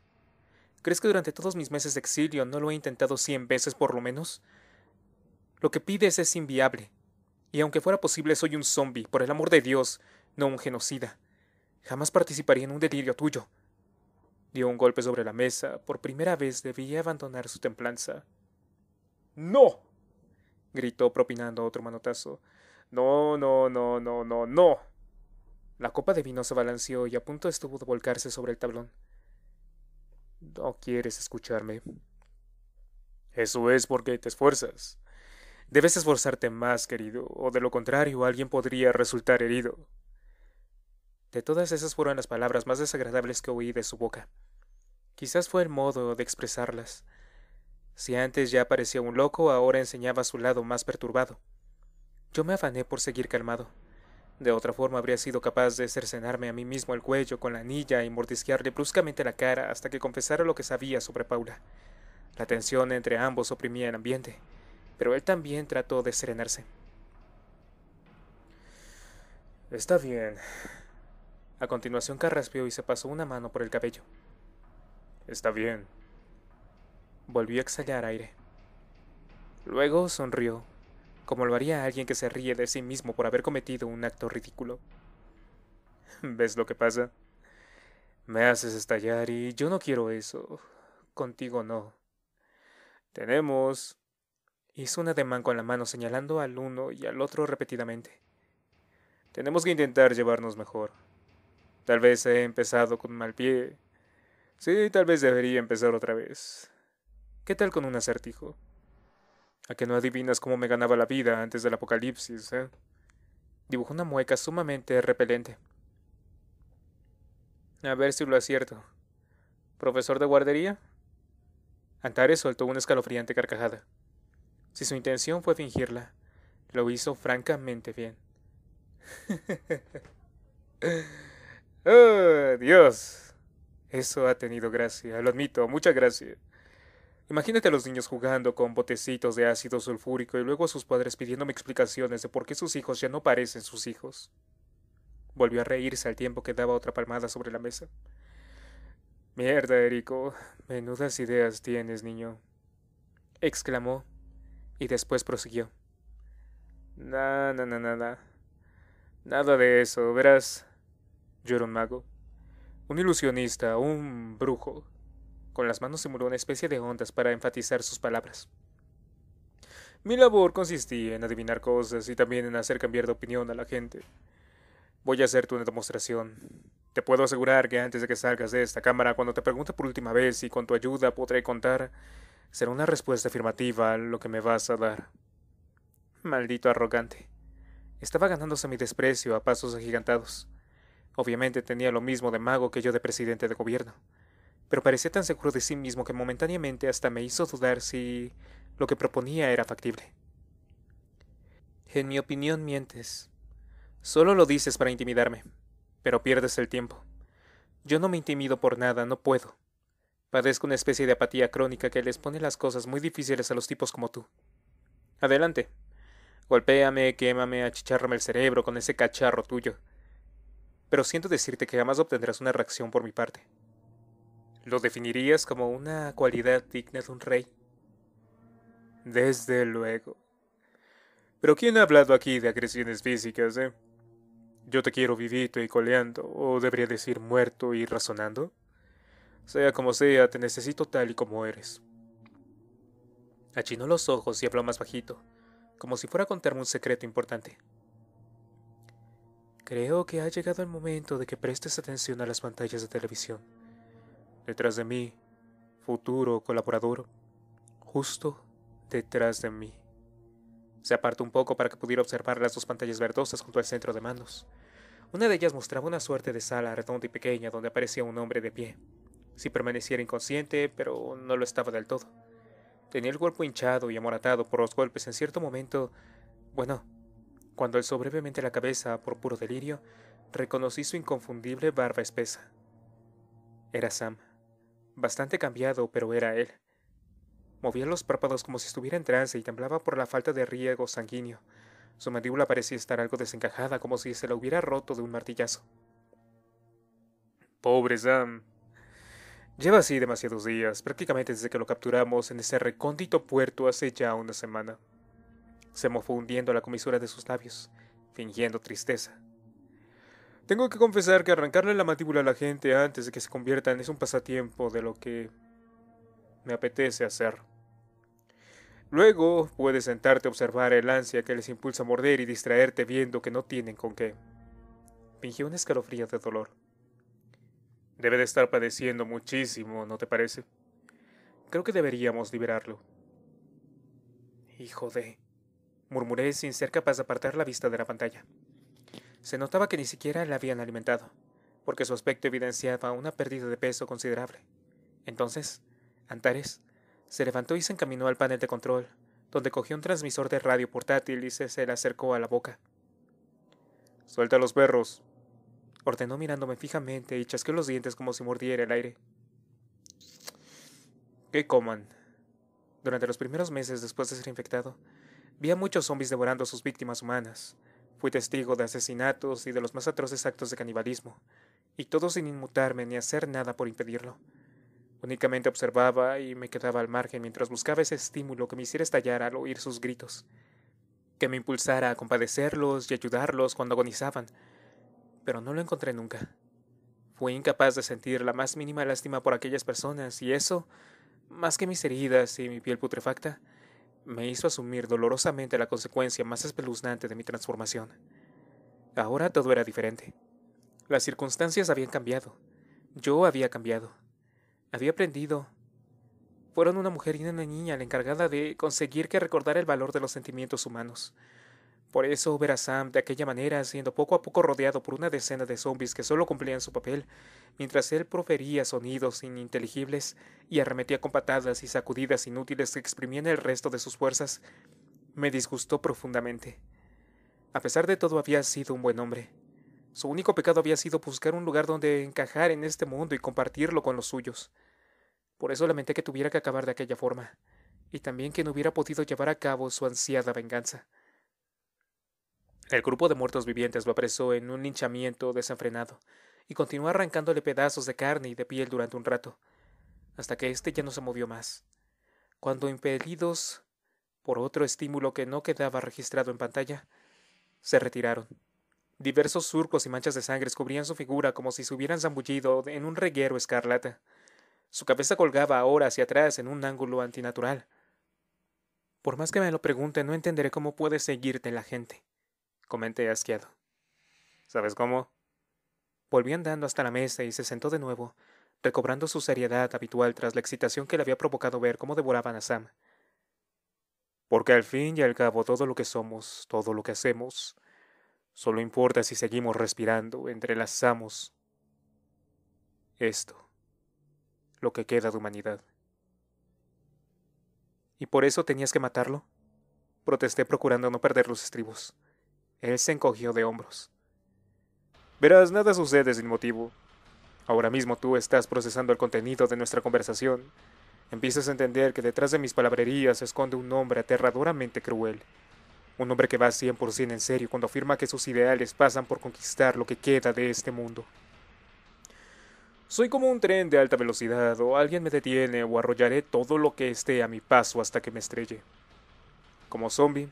S1: ¿Crees que durante todos mis meses de exilio no lo he intentado cien veces por lo menos? Lo que pides es inviable. Y aunque fuera posible, soy un zombie, por el amor de Dios, no un genocida. Jamás participaría en un delirio tuyo. Dio un golpe sobre la mesa. Por primera vez debía abandonar su templanza. ¡No! gritó propinando otro manotazo. No, no, no, no, no, no. La copa de vino se balanceó y a punto estuvo de volcarse sobre el tablón. No quieres escucharme. Eso es porque te esfuerzas. Debes esforzarte más, querido, o de lo contrario alguien podría resultar herido. De todas esas fueron las palabras más desagradables que oí de su boca. Quizás fue el modo de expresarlas. Si antes ya parecía un loco, ahora enseñaba su lado más perturbado. Yo me afané por seguir calmado. De otra forma habría sido capaz de cercenarme a mí mismo el cuello con la anilla y mordisquearle bruscamente la cara hasta que confesara lo que sabía sobre Paula. La tensión entre ambos oprimía el ambiente, pero él también trató de serenarse. Está bien. A continuación carraspeó y se pasó una mano por el cabello. Está bien. Volvió a exhalar aire. Luego sonrió como lo haría alguien que se ríe de sí mismo por haber cometido un acto ridículo. ¿Ves lo que pasa? Me haces estallar y yo no quiero eso. Contigo no. Tenemos. Hizo un ademán con la mano señalando al uno y al otro repetidamente. Tenemos que intentar llevarnos mejor. Tal vez he empezado con mal pie. Sí, tal vez debería empezar otra vez. ¿Qué tal con un acertijo? a que no adivinas cómo me ganaba la vida antes del apocalipsis, ¿eh? Dibujó una mueca sumamente repelente. A ver si lo acierto. ¿Profesor de guardería? Antares soltó una escalofriante carcajada. Si su intención fue fingirla, lo hizo francamente bien. ¡Oh, Dios! Eso ha tenido gracia, lo admito, mucha gracia. Imagínate a los niños jugando con botecitos de ácido sulfúrico y luego a sus padres pidiéndome explicaciones de por qué sus hijos ya no parecen sus hijos. Volvió a reírse al tiempo que daba otra palmada sobre la mesa. Mierda, Erico. Menudas ideas tienes, niño. exclamó, y después prosiguió. Nada, nada, nada. Nada de eso, verás. lloró un mago. Un ilusionista, un brujo. Con las manos simuló una especie de ondas para enfatizar sus palabras. Mi labor consistía en adivinar cosas y también en hacer cambiar de opinión a la gente. Voy a hacerte una demostración. Te puedo asegurar que antes de que salgas de esta cámara, cuando te pregunte por última vez si con tu ayuda podré contar, será una respuesta afirmativa a lo que me vas a dar. Maldito arrogante. Estaba ganándose mi desprecio a pasos agigantados. Obviamente tenía lo mismo de mago que yo de presidente de gobierno pero parecía tan seguro de sí mismo que momentáneamente hasta me hizo dudar si lo que proponía era factible. En mi opinión mientes. Solo lo dices para intimidarme, pero pierdes el tiempo. Yo no me intimido por nada, no puedo. Padezco una especie de apatía crónica que les pone las cosas muy difíciles a los tipos como tú. Adelante. Golpéame, quémame, achicharrame el cerebro con ese cacharro tuyo. Pero siento decirte que jamás obtendrás una reacción por mi parte lo definirías como una cualidad digna de un rey. Desde luego. Pero ¿quién ha hablado aquí de agresiones físicas, eh? Yo te quiero vivito y coleando, o debería decir muerto y razonando. Sea como sea, te necesito tal y como eres. Achinó los ojos y habló más bajito, como si fuera a contarme un secreto importante. Creo que ha llegado el momento de que prestes atención a las pantallas de televisión detrás de mí, futuro colaborador, justo detrás de mí. Se apartó un poco para que pudiera observar las dos pantallas verdosas junto al centro de manos. Una de ellas mostraba una suerte de sala redonda y pequeña donde aparecía un hombre de pie. Si permaneciera inconsciente, pero no lo estaba del todo. Tenía el cuerpo hinchado y amoratado por los golpes en cierto momento. Bueno, cuando alzó brevemente la cabeza por puro delirio, reconocí su inconfundible barba espesa. Era Sam bastante cambiado, pero era él. Movía los párpados como si estuviera en trance y temblaba por la falta de riego sanguíneo. Su mandíbula parecía estar algo desencajada, como si se la hubiera roto de un martillazo. Pobre Sam. Lleva así demasiados días, prácticamente desde que lo capturamos en ese recóndito puerto hace ya una semana. Se mofó hundiendo la comisura de sus labios, fingiendo tristeza. Tengo que confesar que arrancarle la mandíbula a la gente antes de que se conviertan es un pasatiempo de lo que me apetece hacer. Luego puedes sentarte a observar el ansia que les impulsa a morder y distraerte viendo que no tienen con qué. Fingió una escalofría de dolor. Debe de estar padeciendo muchísimo, ¿no te parece? Creo que deberíamos liberarlo. Hijo de... murmuré sin ser capaz de apartar la vista de la pantalla. Se notaba que ni siquiera la habían alimentado, porque su aspecto evidenciaba una pérdida de peso considerable. Entonces, Antares se levantó y se encaminó al panel de control, donde cogió un transmisor de radio portátil y se, le acercó a la boca. Suelta a los perros, ordenó mirándome fijamente y chasqueó los dientes como si mordiera el aire. —¡Qué coman. Durante los primeros meses después de ser infectado, vi a muchos zombies devorando a sus víctimas humanas, Fui testigo de asesinatos y de los más atroces actos de canibalismo, y todo sin inmutarme ni hacer nada por impedirlo. Únicamente observaba y me quedaba al margen mientras buscaba ese estímulo que me hiciera estallar al oír sus gritos, que me impulsara a compadecerlos y ayudarlos cuando agonizaban, pero no lo encontré nunca. Fui incapaz de sentir la más mínima lástima por aquellas personas, y eso, más que mis heridas y mi piel putrefacta, me hizo asumir dolorosamente la consecuencia más espeluznante de mi transformación. Ahora todo era diferente. Las circunstancias habían cambiado. Yo había cambiado. Había aprendido. Fueron una mujer y una niña la encargada de conseguir que recordara el valor de los sentimientos humanos, por eso ver a Sam de aquella manera, siendo poco a poco rodeado por una decena de zombies que solo cumplían su papel, mientras él profería sonidos ininteligibles y arremetía con patadas y sacudidas inútiles que exprimían el resto de sus fuerzas, me disgustó profundamente. A pesar de todo había sido un buen hombre. Su único pecado había sido buscar un lugar donde encajar en este mundo y compartirlo con los suyos. Por eso lamenté que tuviera que acabar de aquella forma, y también que no hubiera podido llevar a cabo su ansiada venganza. El grupo de muertos vivientes lo apresó en un linchamiento desenfrenado y continuó arrancándole pedazos de carne y de piel durante un rato, hasta que éste ya no se movió más. Cuando impedidos por otro estímulo que no quedaba registrado en pantalla, se retiraron. Diversos surcos y manchas de sangre cubrían su figura como si se hubieran zambullido en un reguero escarlata. Su cabeza colgaba ahora hacia atrás en un ángulo antinatural. Por más que me lo pregunte, no entenderé cómo puede seguirte la gente comenté asqueado. ¿Sabes cómo? Volvió andando hasta la mesa y se sentó de nuevo, recobrando su seriedad habitual tras la excitación que le había provocado ver cómo devoraban a Sam. Porque al fin y al cabo todo lo que somos, todo lo que hacemos, solo importa si seguimos respirando, entrelazamos esto, lo que queda de humanidad. ¿Y por eso tenías que matarlo? Protesté procurando no perder los estribos. Él se encogió de hombros. Verás, nada sucede sin motivo. Ahora mismo tú estás procesando el contenido de nuestra conversación. Empiezas a entender que detrás de mis palabrerías se esconde un hombre aterradoramente cruel. Un hombre que va 100% en serio cuando afirma que sus ideales pasan por conquistar lo que queda de este mundo. Soy como un tren de alta velocidad, o alguien me detiene, o arrollaré todo lo que esté a mi paso hasta que me estrelle. Como zombie,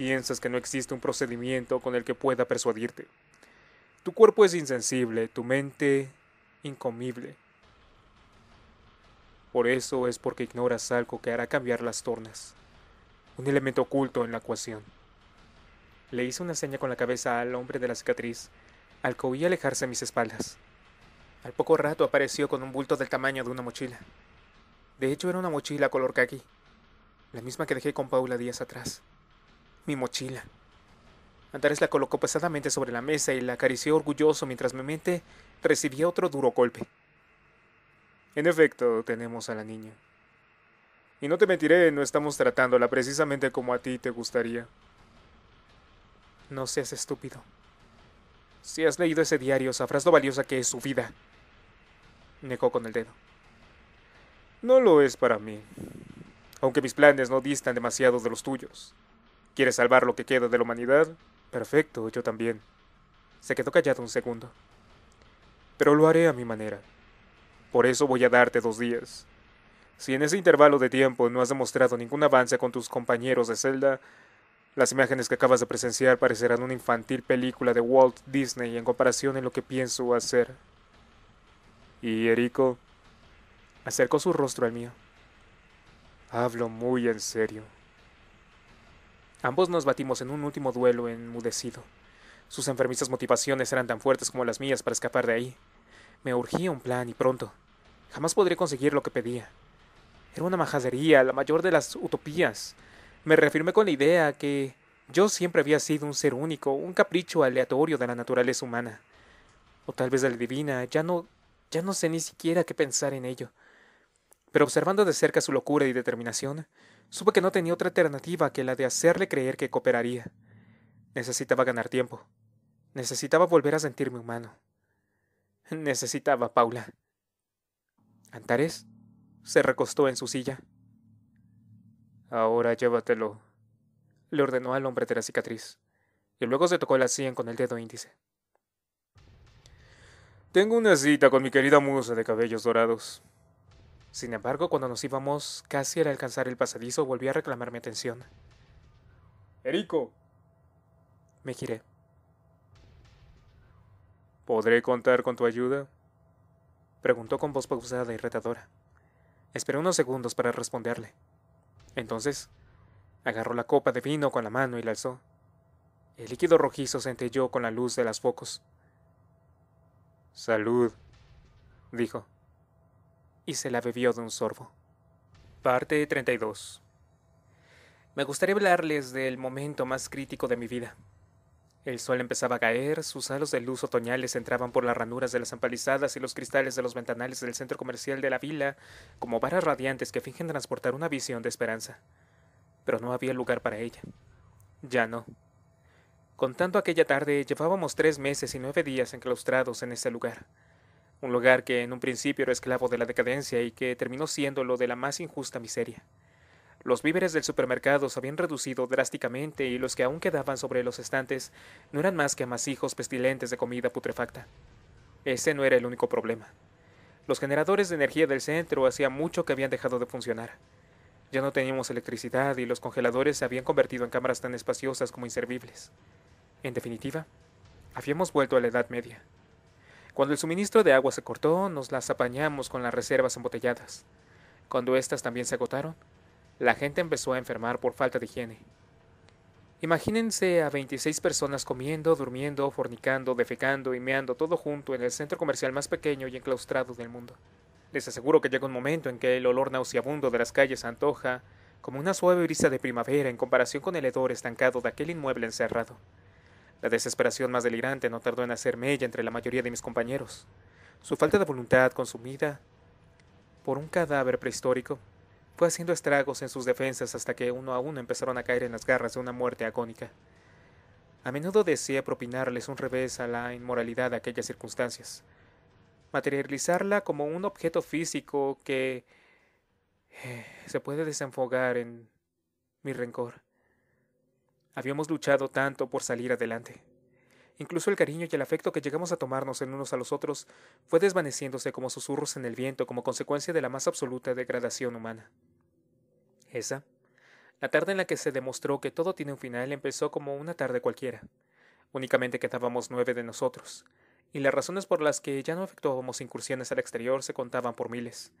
S1: piensas que no existe un procedimiento con el que pueda persuadirte. Tu cuerpo es insensible, tu mente incomible. Por eso es porque ignoras algo que hará cambiar las tornas. Un elemento oculto en la ecuación. Le hice una seña con la cabeza al hombre de la cicatriz, al que oí alejarse a mis espaldas. Al poco rato apareció con un bulto del tamaño de una mochila. De hecho, era una mochila color kaki, la misma que dejé con Paula días atrás mi mochila. Andares la colocó pesadamente sobre la mesa y la acarició orgulloso mientras mi mente recibía otro duro golpe. En efecto, tenemos a la niña. Y no te mentiré, no estamos tratándola precisamente como a ti te gustaría. No seas estúpido. Si has leído ese diario, sabrás lo valiosa que es su vida. Negó con el dedo. No lo es para mí, aunque mis planes no distan demasiado de los tuyos. ¿Quieres salvar lo que queda de la humanidad? Perfecto, yo también. Se quedó callado un segundo. Pero lo haré a mi manera. Por eso voy a darte dos días. Si en ese intervalo de tiempo no has demostrado ningún avance con tus compañeros de celda, las imágenes que acabas de presenciar parecerán una infantil película de Walt Disney en comparación en lo que pienso hacer. Y Eriko? acercó su rostro al mío. Hablo muy en serio. Ambos nos batimos en un último duelo enmudecido. Sus enfermizas motivaciones eran tan fuertes como las mías para escapar de ahí. Me urgía un plan y pronto. Jamás podría conseguir lo que pedía. Era una majadería, la mayor de las utopías. Me reafirmé con la idea que yo siempre había sido un ser único, un capricho aleatorio de la naturaleza humana. O tal vez de la divina, ya no, ya no sé ni siquiera qué pensar en ello. Pero observando de cerca su locura y determinación, supe que no tenía otra alternativa que la de hacerle creer que cooperaría. Necesitaba ganar tiempo. Necesitaba volver a sentirme humano. Necesitaba Paula. Antares se recostó en su silla. Ahora llévatelo, le ordenó al hombre de la cicatriz, y luego se tocó la sien con el dedo índice. Tengo una cita con mi querida musa de cabellos dorados, sin embargo, cuando nos íbamos casi al alcanzar el pasadizo, volví a reclamar mi atención. Erico. Me giré. ¿Podré contar con tu ayuda? Preguntó con voz pausada y retadora. Esperé unos segundos para responderle. Entonces, agarró la copa de vino con la mano y la alzó. El líquido rojizo centelló con la luz de las focos. Salud, dijo y se la bebió de un sorbo. Parte 32. Me gustaría hablarles del momento más crítico de mi vida. El sol empezaba a caer, sus halos de luz otoñales entraban por las ranuras de las empalizadas y los cristales de los ventanales del centro comercial de la vila, como varas radiantes que fingen transportar una visión de esperanza. Pero no había lugar para ella. Ya no. Contando aquella tarde, llevábamos tres meses y nueve días enclaustrados en ese lugar un lugar que en un principio era esclavo de la decadencia y que terminó siendo lo de la más injusta miseria. Los víveres del supermercado se habían reducido drásticamente y los que aún quedaban sobre los estantes no eran más que amasijos pestilentes de comida putrefacta. Ese no era el único problema. Los generadores de energía del centro hacía mucho que habían dejado de funcionar. Ya no teníamos electricidad y los congeladores se habían convertido en cámaras tan espaciosas como inservibles. En definitiva, habíamos vuelto a la Edad Media. Cuando el suministro de agua se cortó, nos las apañamos con las reservas embotelladas. Cuando éstas también se agotaron, la gente empezó a enfermar por falta de higiene. Imagínense a veintiséis personas comiendo, durmiendo, fornicando, defecando y meando todo junto en el centro comercial más pequeño y enclaustrado del mundo. Les aseguro que llega un momento en que el olor nauseabundo de las calles antoja como una suave brisa de primavera en comparación con el hedor estancado de aquel inmueble encerrado. La desesperación más delirante no tardó en hacerme ella entre la mayoría de mis compañeros. Su falta de voluntad consumida por un cadáver prehistórico fue haciendo estragos en sus defensas hasta que uno a uno empezaron a caer en las garras de una muerte agónica. A menudo deseé propinarles un revés a la inmoralidad de aquellas circunstancias, materializarla como un objeto físico que eh, se puede desenfogar en mi rencor. Habíamos luchado tanto por salir adelante. Incluso el cariño y el afecto que llegamos a tomarnos en unos a los otros fue desvaneciéndose como susurros en el viento como consecuencia de la más absoluta degradación humana. Esa, la tarde en la que se demostró que todo tiene un final empezó como una tarde cualquiera. Únicamente quedábamos nueve de nosotros, y las razones por las que ya no efectuábamos incursiones al exterior se contaban por miles.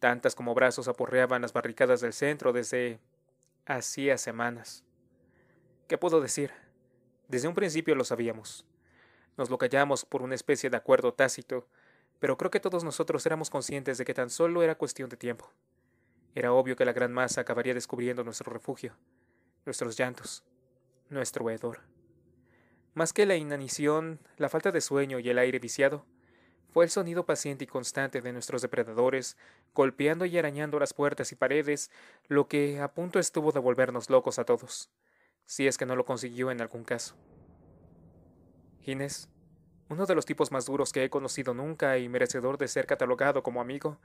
S1: Tantas como brazos aporreaban las barricadas del centro desde hacía semanas. ¿Qué puedo decir? Desde un principio lo sabíamos. Nos lo callamos por una especie de acuerdo tácito, pero creo que todos nosotros éramos conscientes de que tan solo era cuestión de tiempo. Era obvio que la gran masa acabaría descubriendo nuestro refugio, nuestros llantos, nuestro hedor. Más que la inanición, la falta de sueño y el aire viciado, fue el sonido paciente y constante de nuestros depredadores, golpeando y arañando las puertas y paredes, lo que a punto estuvo de volvernos locos a todos si es que no lo consiguió en algún caso. Ginés, uno de los tipos más duros que he conocido nunca y merecedor de ser catalogado como amigo,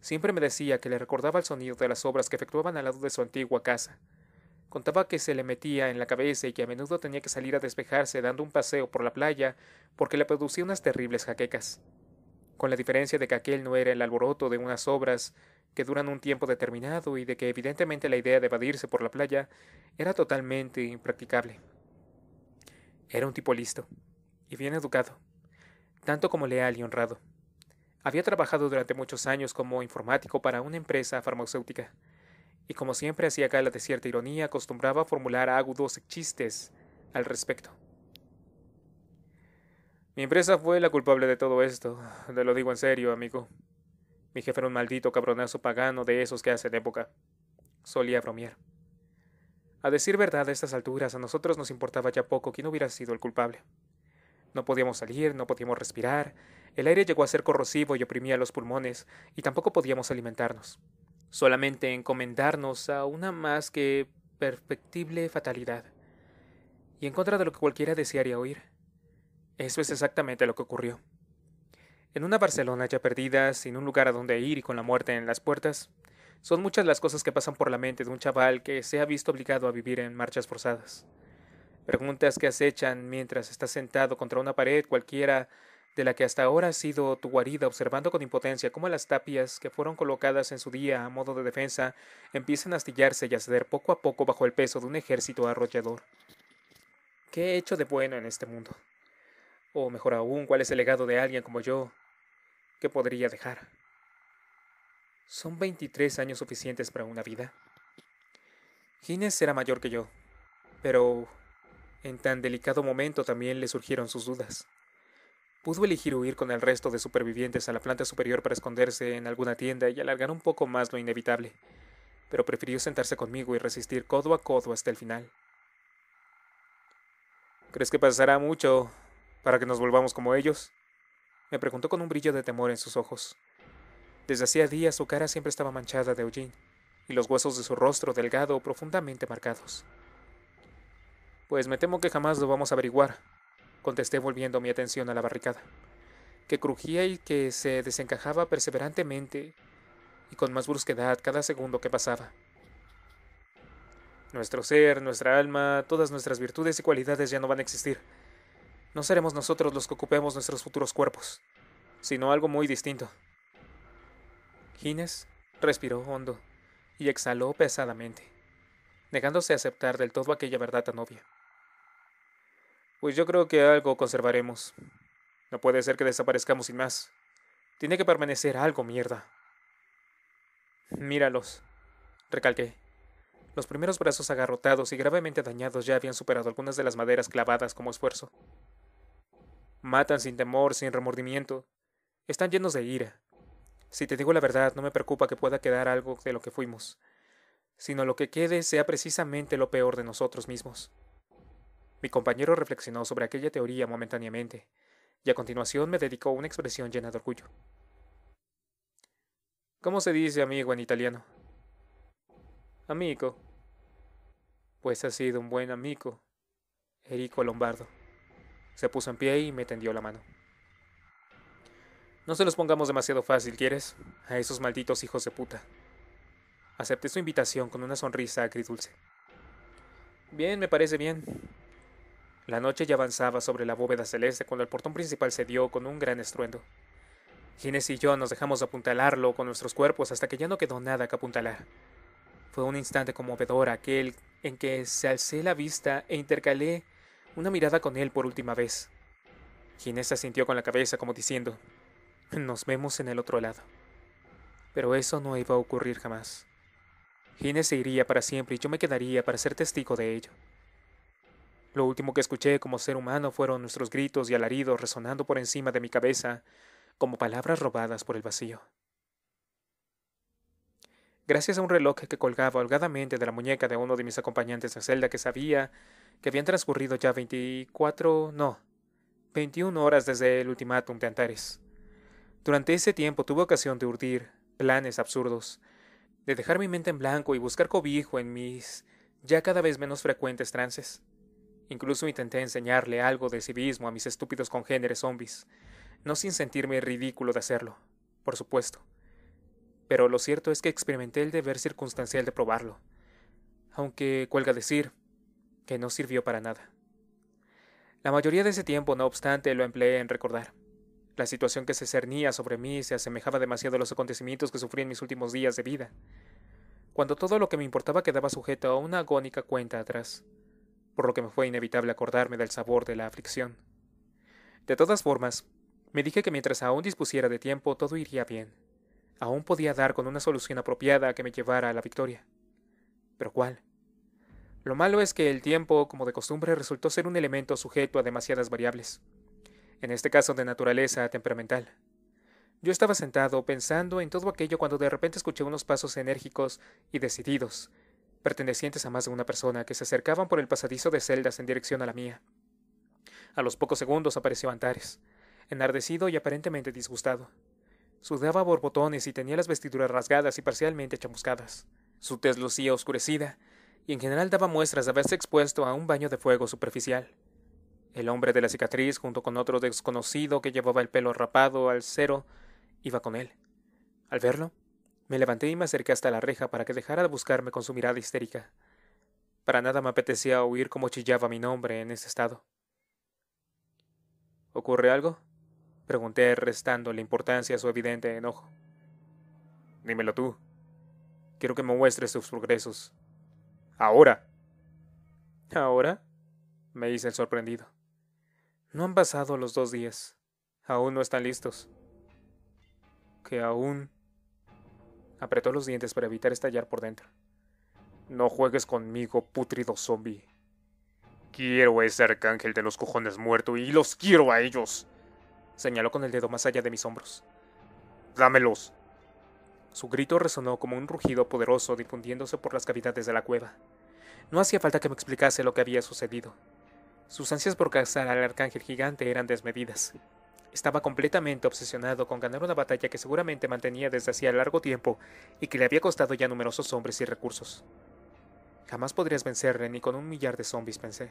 S1: siempre me decía que le recordaba el sonido de las obras que efectuaban al lado de su antigua casa. Contaba que se le metía en la cabeza y que a menudo tenía que salir a despejarse dando un paseo por la playa porque le producía unas terribles jaquecas con la diferencia de que aquel no era el alboroto de unas obras que duran un tiempo determinado y de que evidentemente la idea de evadirse por la playa era totalmente impracticable. Era un tipo listo y bien educado, tanto como leal y honrado. Había trabajado durante muchos años como informático para una empresa farmacéutica, y como siempre hacía gala de cierta ironía, acostumbraba a formular agudos chistes al respecto. Mi empresa fue la culpable de todo esto, te lo digo en serio, amigo. Mi jefe era un maldito cabronazo pagano de esos que hacen época. Solía bromear. A decir verdad, a estas alturas a nosotros nos importaba ya poco quién hubiera sido el culpable. No podíamos salir, no podíamos respirar, el aire llegó a ser corrosivo y oprimía los pulmones, y tampoco podíamos alimentarnos. Solamente encomendarnos a una más que perfectible fatalidad. Y en contra de lo que cualquiera desearía oír. Eso es exactamente lo que ocurrió. En una Barcelona ya perdida, sin un lugar a donde ir y con la muerte en las puertas, son muchas las cosas que pasan por la mente de un chaval que se ha visto obligado a vivir en marchas forzadas. Preguntas que acechan mientras estás sentado contra una pared cualquiera de la que hasta ahora ha sido tu guarida, observando con impotencia cómo las tapias que fueron colocadas en su día a modo de defensa empiezan a astillarse y a ceder poco a poco bajo el peso de un ejército arrollador. ¿Qué he hecho de bueno en este mundo? O mejor aún, ¿cuál es el legado de alguien como yo que podría dejar? ¿Son 23 años suficientes para una vida? Gines era mayor que yo, pero en tan delicado momento también le surgieron sus dudas. Pudo elegir huir con el resto de supervivientes a la planta superior para esconderse en alguna tienda y alargar un poco más lo inevitable, pero prefirió sentarse conmigo y resistir codo a codo hasta el final. ¿Crees que pasará mucho para que nos volvamos como ellos? Me preguntó con un brillo de temor en sus ojos. Desde hacía días su cara siempre estaba manchada de hollín, y los huesos de su rostro delgado profundamente marcados. Pues me temo que jamás lo vamos a averiguar, contesté volviendo mi atención a la barricada, que crujía y que se desencajaba perseverantemente y con más brusquedad cada segundo que pasaba. Nuestro ser, nuestra alma, todas nuestras virtudes y cualidades ya no van a existir no seremos nosotros los que ocupemos nuestros futuros cuerpos, sino algo muy distinto. Gines respiró hondo y exhaló pesadamente, negándose a aceptar del todo aquella verdad tan obvia. Pues yo creo que algo conservaremos. No puede ser que desaparezcamos sin más. Tiene que permanecer algo, mierda. Míralos, recalqué. Los primeros brazos agarrotados y gravemente dañados ya habían superado algunas de las maderas clavadas como esfuerzo. Matan sin temor, sin remordimiento. Están llenos de ira. Si te digo la verdad, no me preocupa que pueda quedar algo de lo que fuimos, sino lo que quede sea precisamente lo peor de nosotros mismos. Mi compañero reflexionó sobre aquella teoría momentáneamente, y a continuación me dedicó una expresión llena de orgullo. ¿Cómo se dice amigo en italiano? Amigo. Pues ha sido un buen amigo, Erico Lombardo. Se puso en pie y me tendió la mano. No se los pongamos demasiado fácil, ¿quieres? A esos malditos hijos de puta. Acepté su invitación con una sonrisa agridulce. Bien, me parece bien. La noche ya avanzaba sobre la bóveda celeste cuando el portón principal se dio con un gran estruendo. Gines y yo nos dejamos apuntalarlo con nuestros cuerpos hasta que ya no quedó nada que apuntalar. Fue un instante conmovedor aquel en que se alcé la vista e intercalé una mirada con él por última vez. Ginés sintió con la cabeza como diciendo, nos vemos en el otro lado. Pero eso no iba a ocurrir jamás. Ginés se iría para siempre y yo me quedaría para ser testigo de ello. Lo último que escuché como ser humano fueron nuestros gritos y alaridos resonando por encima de mi cabeza como palabras robadas por el vacío. Gracias a un reloj que colgaba holgadamente de la muñeca de uno de mis acompañantes de celda que sabía que habían transcurrido ya 24, no, 21 horas desde el ultimátum de Antares. Durante ese tiempo tuve ocasión de urdir planes absurdos, de dejar mi mente en blanco y buscar cobijo en mis ya cada vez menos frecuentes trances. Incluso intenté enseñarle algo de civismo a mis estúpidos congéneres zombies, no sin sentirme ridículo de hacerlo, por supuesto. Pero lo cierto es que experimenté el deber circunstancial de probarlo. Aunque cuelga decir, que no sirvió para nada. La mayoría de ese tiempo, no obstante, lo empleé en recordar. La situación que se cernía sobre mí se asemejaba demasiado a los acontecimientos que sufrí en mis últimos días de vida, cuando todo lo que me importaba quedaba sujeto a una agónica cuenta atrás, por lo que me fue inevitable acordarme del sabor de la aflicción. De todas formas, me dije que mientras aún dispusiera de tiempo todo iría bien. Aún podía dar con una solución apropiada que me llevara a la victoria. Pero ¿cuál? Lo malo es que el tiempo, como de costumbre, resultó ser un elemento sujeto a demasiadas variables, en este caso de naturaleza temperamental. Yo estaba sentado pensando en todo aquello cuando de repente escuché unos pasos enérgicos y decididos, pertenecientes a más de una persona, que se acercaban por el pasadizo de celdas en dirección a la mía. A los pocos segundos apareció Antares, enardecido y aparentemente disgustado. Sudaba borbotones y tenía las vestiduras rasgadas y parcialmente chamuscadas. Su tez lucía oscurecida, y en general daba muestras de haberse expuesto a un baño de fuego superficial. El hombre de la cicatriz, junto con otro desconocido que llevaba el pelo rapado al cero, iba con él. Al verlo, me levanté y me acerqué hasta la reja para que dejara de buscarme con su mirada histérica. Para nada me apetecía oír cómo chillaba mi nombre en ese estado. ¿Ocurre algo? Pregunté, restando la importancia a su evidente enojo. Dímelo tú. Quiero que me muestres sus progresos. Ahora. ¿Ahora? me dice el sorprendido. No han pasado los dos días. Aún no están listos. Que aún... Apretó los dientes para evitar estallar por dentro. No juegues conmigo, putrido zombi. Quiero a ese arcángel de los cojones muerto y los quiero a ellos. Señaló con el dedo más allá de mis hombros. Dámelos. Su grito resonó como un rugido poderoso difundiéndose por las cavidades de la cueva. No hacía falta que me explicase lo que había sucedido. Sus ansias por cazar al arcángel gigante eran desmedidas. Estaba completamente obsesionado con ganar una batalla que seguramente mantenía desde hacía largo tiempo y que le había costado ya numerosos hombres y recursos. Jamás podrías vencerle ni con un millar de zombies, pensé.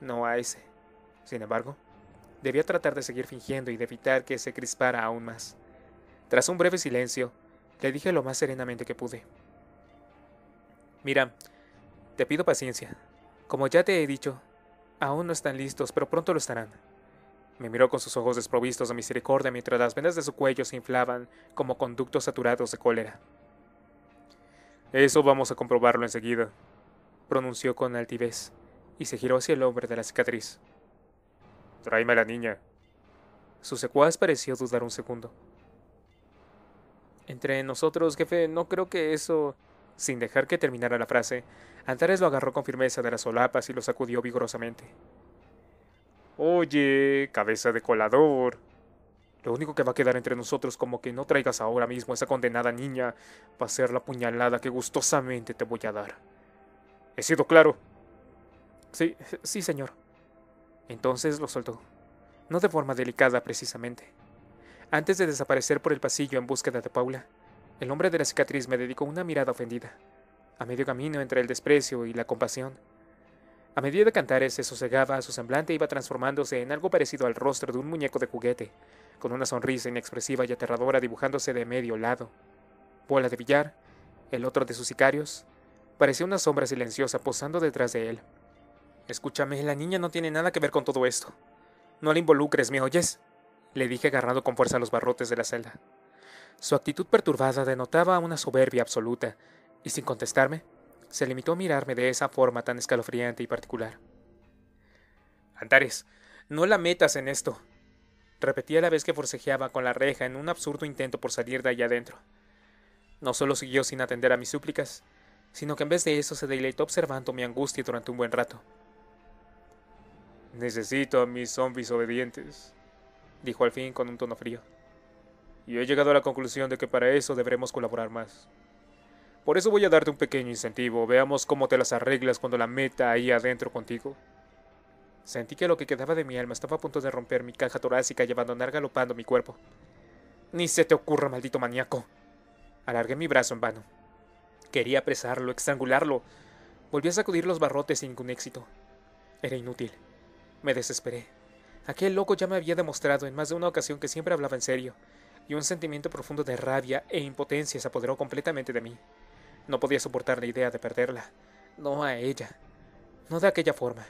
S1: No a ese. Sin embargo, debía tratar de seguir fingiendo y de evitar que se crispara aún más. Tras un breve silencio, le dije lo más serenamente que pude. Mira, te pido paciencia. Como ya te he dicho, aún no están listos, pero pronto lo estarán. Me miró con sus ojos desprovistos de misericordia mientras las venas de su cuello se inflaban como conductos saturados de cólera. Eso vamos a comprobarlo enseguida, pronunció con altivez, y se giró hacia el hombre de la cicatriz. Tráeme a la niña. Su secuaz pareció dudar un segundo. Entre nosotros, jefe, no creo que eso... Sin dejar que terminara la frase, Antares lo agarró con firmeza de las solapas y lo sacudió vigorosamente. Oye, cabeza de colador. Lo único que va a quedar entre nosotros como que no traigas ahora mismo a esa condenada niña va a ser la puñalada que gustosamente te voy a dar. ¿He sido claro? Sí, sí, señor. Entonces lo soltó. No de forma delicada, precisamente. Antes de desaparecer por el pasillo en búsqueda de Paula, el hombre de la cicatriz me dedicó una mirada ofendida, a medio camino entre el desprecio y la compasión. A medida de cantares se sosegaba, su semblante iba transformándose en algo parecido al rostro de un muñeco de juguete, con una sonrisa inexpresiva y aterradora dibujándose de medio lado. Bola de billar, el otro de sus sicarios, parecía una sombra silenciosa posando detrás de él. Escúchame, la niña no tiene nada que ver con todo esto. No la involucres, ¿me oyes? le dije agarrando con fuerza los barrotes de la celda. Su actitud perturbada denotaba una soberbia absoluta, y sin contestarme, se limitó a mirarme de esa forma tan escalofriante y particular. Antares, no la metas en esto, Repetía a la vez que forcejeaba con la reja en un absurdo intento por salir de allá adentro. No solo siguió sin atender a mis súplicas, sino que en vez de eso se deleitó observando mi angustia durante un buen rato. Necesito a mis zombies obedientes, dijo al fin con un tono frío. Y he llegado a la conclusión de que para eso deberemos colaborar más. Por eso voy a darte un pequeño incentivo, veamos cómo te las arreglas cuando la meta ahí adentro contigo. Sentí que lo que quedaba de mi alma estaba a punto de romper mi caja torácica y abandonar galopando mi cuerpo. Ni se te ocurra, maldito maníaco. Alargué mi brazo en vano. Quería apresarlo, estrangularlo. Volví a sacudir los barrotes sin ningún éxito. Era inútil. Me desesperé. Aquel loco ya me había demostrado en más de una ocasión que siempre hablaba en serio, y un sentimiento profundo de rabia e impotencia se apoderó completamente de mí. No podía soportar la idea de perderla, no a ella, no de aquella forma.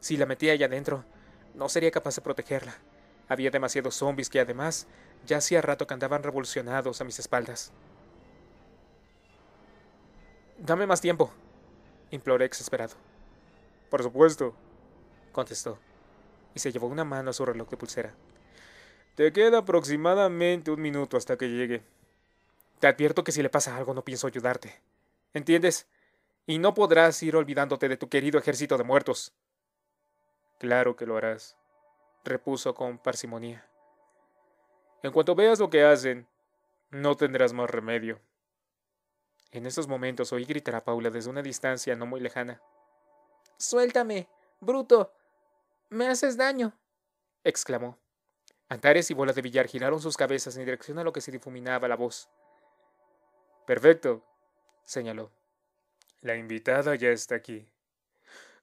S1: Si la metía allá adentro, no sería capaz de protegerla. Había demasiados zombies que además ya hacía rato que andaban revolucionados a mis espaldas. Dame más tiempo, imploré exasperado. Por supuesto, contestó y se llevó una mano a su reloj de pulsera. Te queda aproximadamente un minuto hasta que llegue. Te advierto que si le pasa algo no pienso ayudarte. ¿Entiendes? Y no podrás ir olvidándote de tu querido ejército de muertos. Claro que lo harás, repuso con parsimonía. En cuanto veas lo que hacen, no tendrás más remedio. En esos momentos oí gritar a Paula desde una distancia no muy lejana. Suéltame, bruto. Me haces daño, exclamó. Antares y Bola de billar giraron sus cabezas en dirección a lo que se difuminaba la voz. Perfecto, señaló. La invitada ya está aquí.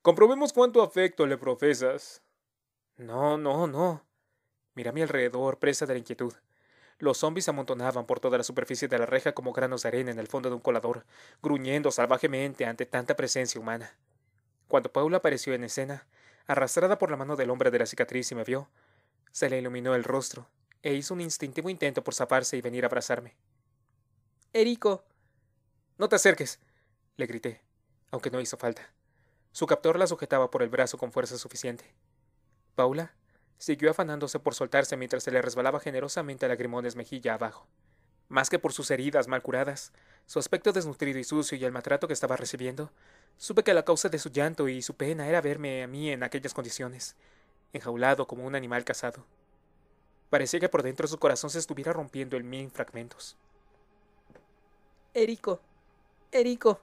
S1: Comprobemos cuánto afecto le profesas. No, no, no. Mira a mi alrededor, presa de la inquietud. Los zombis amontonaban por toda la superficie de la reja como granos de arena en el fondo de un colador, gruñendo salvajemente ante tanta presencia humana. Cuando Paula apareció en escena, arrastrada por la mano del hombre de la cicatriz y me vio. Se le iluminó el rostro, e hizo un instintivo intento por zafarse y venir a abrazarme. Erico. No te acerques. le grité, aunque no hizo falta. Su captor la sujetaba por el brazo con fuerza suficiente. Paula siguió afanándose por soltarse mientras se le resbalaba generosamente a lagrimones mejilla abajo. Más que por sus heridas mal curadas, su aspecto desnutrido y sucio y el maltrato que estaba recibiendo, Supe que la causa de su llanto y su pena era verme a mí en aquellas condiciones, enjaulado como un animal cazado. Parecía que por dentro su corazón se estuviera rompiendo en mil fragmentos. Erico, Erico.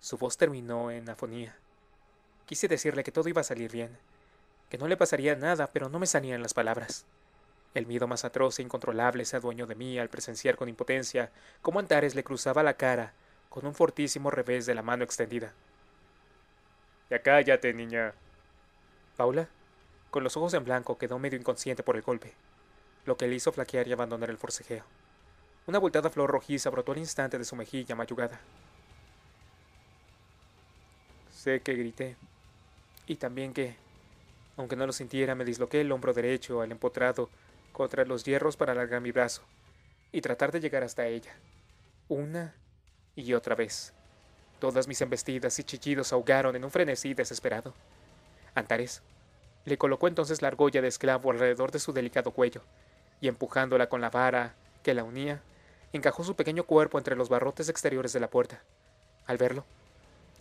S1: Su voz terminó en afonía. Quise decirle que todo iba a salir bien, que no le pasaría nada, pero no me salían las palabras. El miedo más atroz e incontrolable se adueñó de mí al presenciar con impotencia cómo Antares le cruzaba la cara con un fortísimo revés de la mano extendida. Ya cállate, niña. Paula, con los ojos en blanco, quedó medio inconsciente por el golpe, lo que le hizo flaquear y abandonar el forcejeo. Una voltada flor rojiza brotó al instante de su mejilla mayugada. Sé que grité, y también que, aunque no lo sintiera, me disloqué el hombro derecho al empotrado contra los hierros para alargar mi brazo y tratar de llegar hasta ella. Una y otra vez, todas mis embestidas y chillidos ahogaron en un frenesí desesperado. Antares le colocó entonces la argolla de esclavo alrededor de su delicado cuello, y empujándola con la vara que la unía, encajó su pequeño cuerpo entre los barrotes exteriores de la puerta. Al verlo,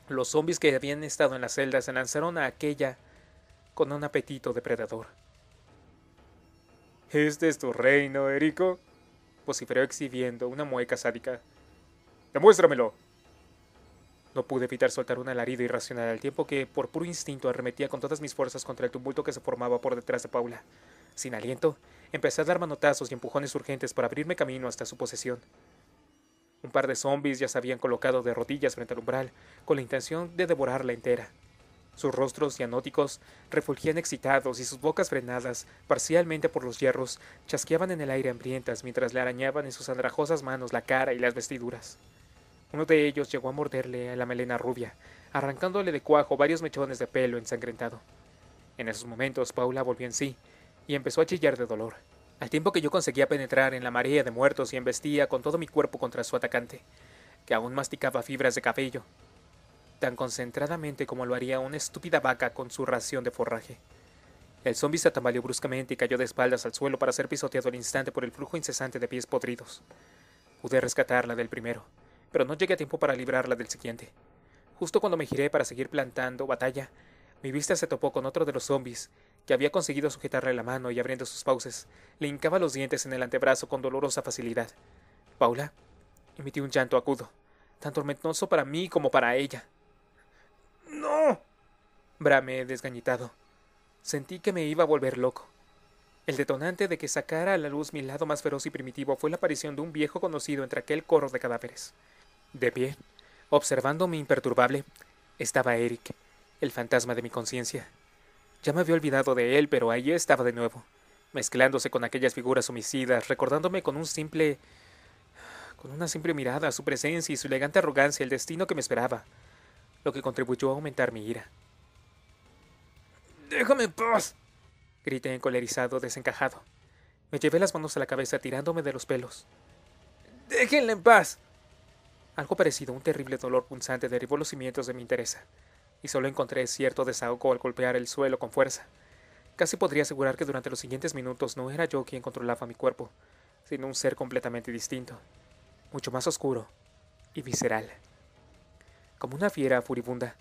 S1: los zombis que habían estado en la celda se lanzaron a aquella con un apetito depredador. ¿Este es tu reino, Erico? vociferó exhibiendo una mueca sádica. Demuéstramelo. No pude evitar soltar un alarido irracional al tiempo que, por puro instinto, arremetía con todas mis fuerzas contra el tumulto que se formaba por detrás de Paula. Sin aliento, empecé a dar manotazos y empujones urgentes para abrirme camino hasta su posesión. Un par de zombies ya se habían colocado de rodillas frente al umbral, con la intención de devorarla entera. Sus rostros cianóticos refulgían excitados y sus bocas frenadas, parcialmente por los hierros, chasqueaban en el aire hambrientas mientras le arañaban en sus andrajosas manos la cara y las vestiduras. Uno de ellos llegó a morderle a la melena rubia, arrancándole de cuajo varios mechones de pelo ensangrentado. En esos momentos Paula volvió en sí y empezó a chillar de dolor, al tiempo que yo conseguía penetrar en la marea de muertos y embestía con todo mi cuerpo contra su atacante, que aún masticaba fibras de cabello, tan concentradamente como lo haría una estúpida vaca con su ración de forraje. El zombi se tambaleó bruscamente y cayó de espaldas al suelo para ser pisoteado al instante por el flujo incesante de pies podridos. Pude rescatarla del primero pero no llegué a tiempo para librarla del siguiente. Justo cuando me giré para seguir plantando batalla, mi vista se topó con otro de los zombis que había conseguido sujetarle la mano y abriendo sus fauces, le hincaba los dientes en el antebrazo con dolorosa facilidad. Paula emití un llanto acudo, tan tormentoso para mí como para ella. ¡No! bramé desgañitado. Sentí que me iba a volver loco. El detonante de que sacara a la luz mi lado más feroz y primitivo fue la aparición de un viejo conocido entre aquel corro de cadáveres. De pie, observándome imperturbable, estaba Eric, el fantasma de mi conciencia. Ya me había olvidado de él, pero allí estaba de nuevo, mezclándose con aquellas figuras homicidas, recordándome con un simple con una simple mirada, su presencia y su elegante arrogancia, el destino que me esperaba, lo que contribuyó a aumentar mi ira. ¡Déjame en paz! grité encolerizado, desencajado. Me llevé las manos a la cabeza tirándome de los pelos. ¡Déjenla en paz! Algo parecido a un terrible dolor punzante derribó los cimientos de mi interés, y solo encontré cierto desahogo al golpear el suelo con fuerza. Casi podría asegurar que durante los siguientes minutos no era yo quien controlaba mi cuerpo, sino un ser completamente distinto, mucho más oscuro y visceral. Como una fiera furibunda,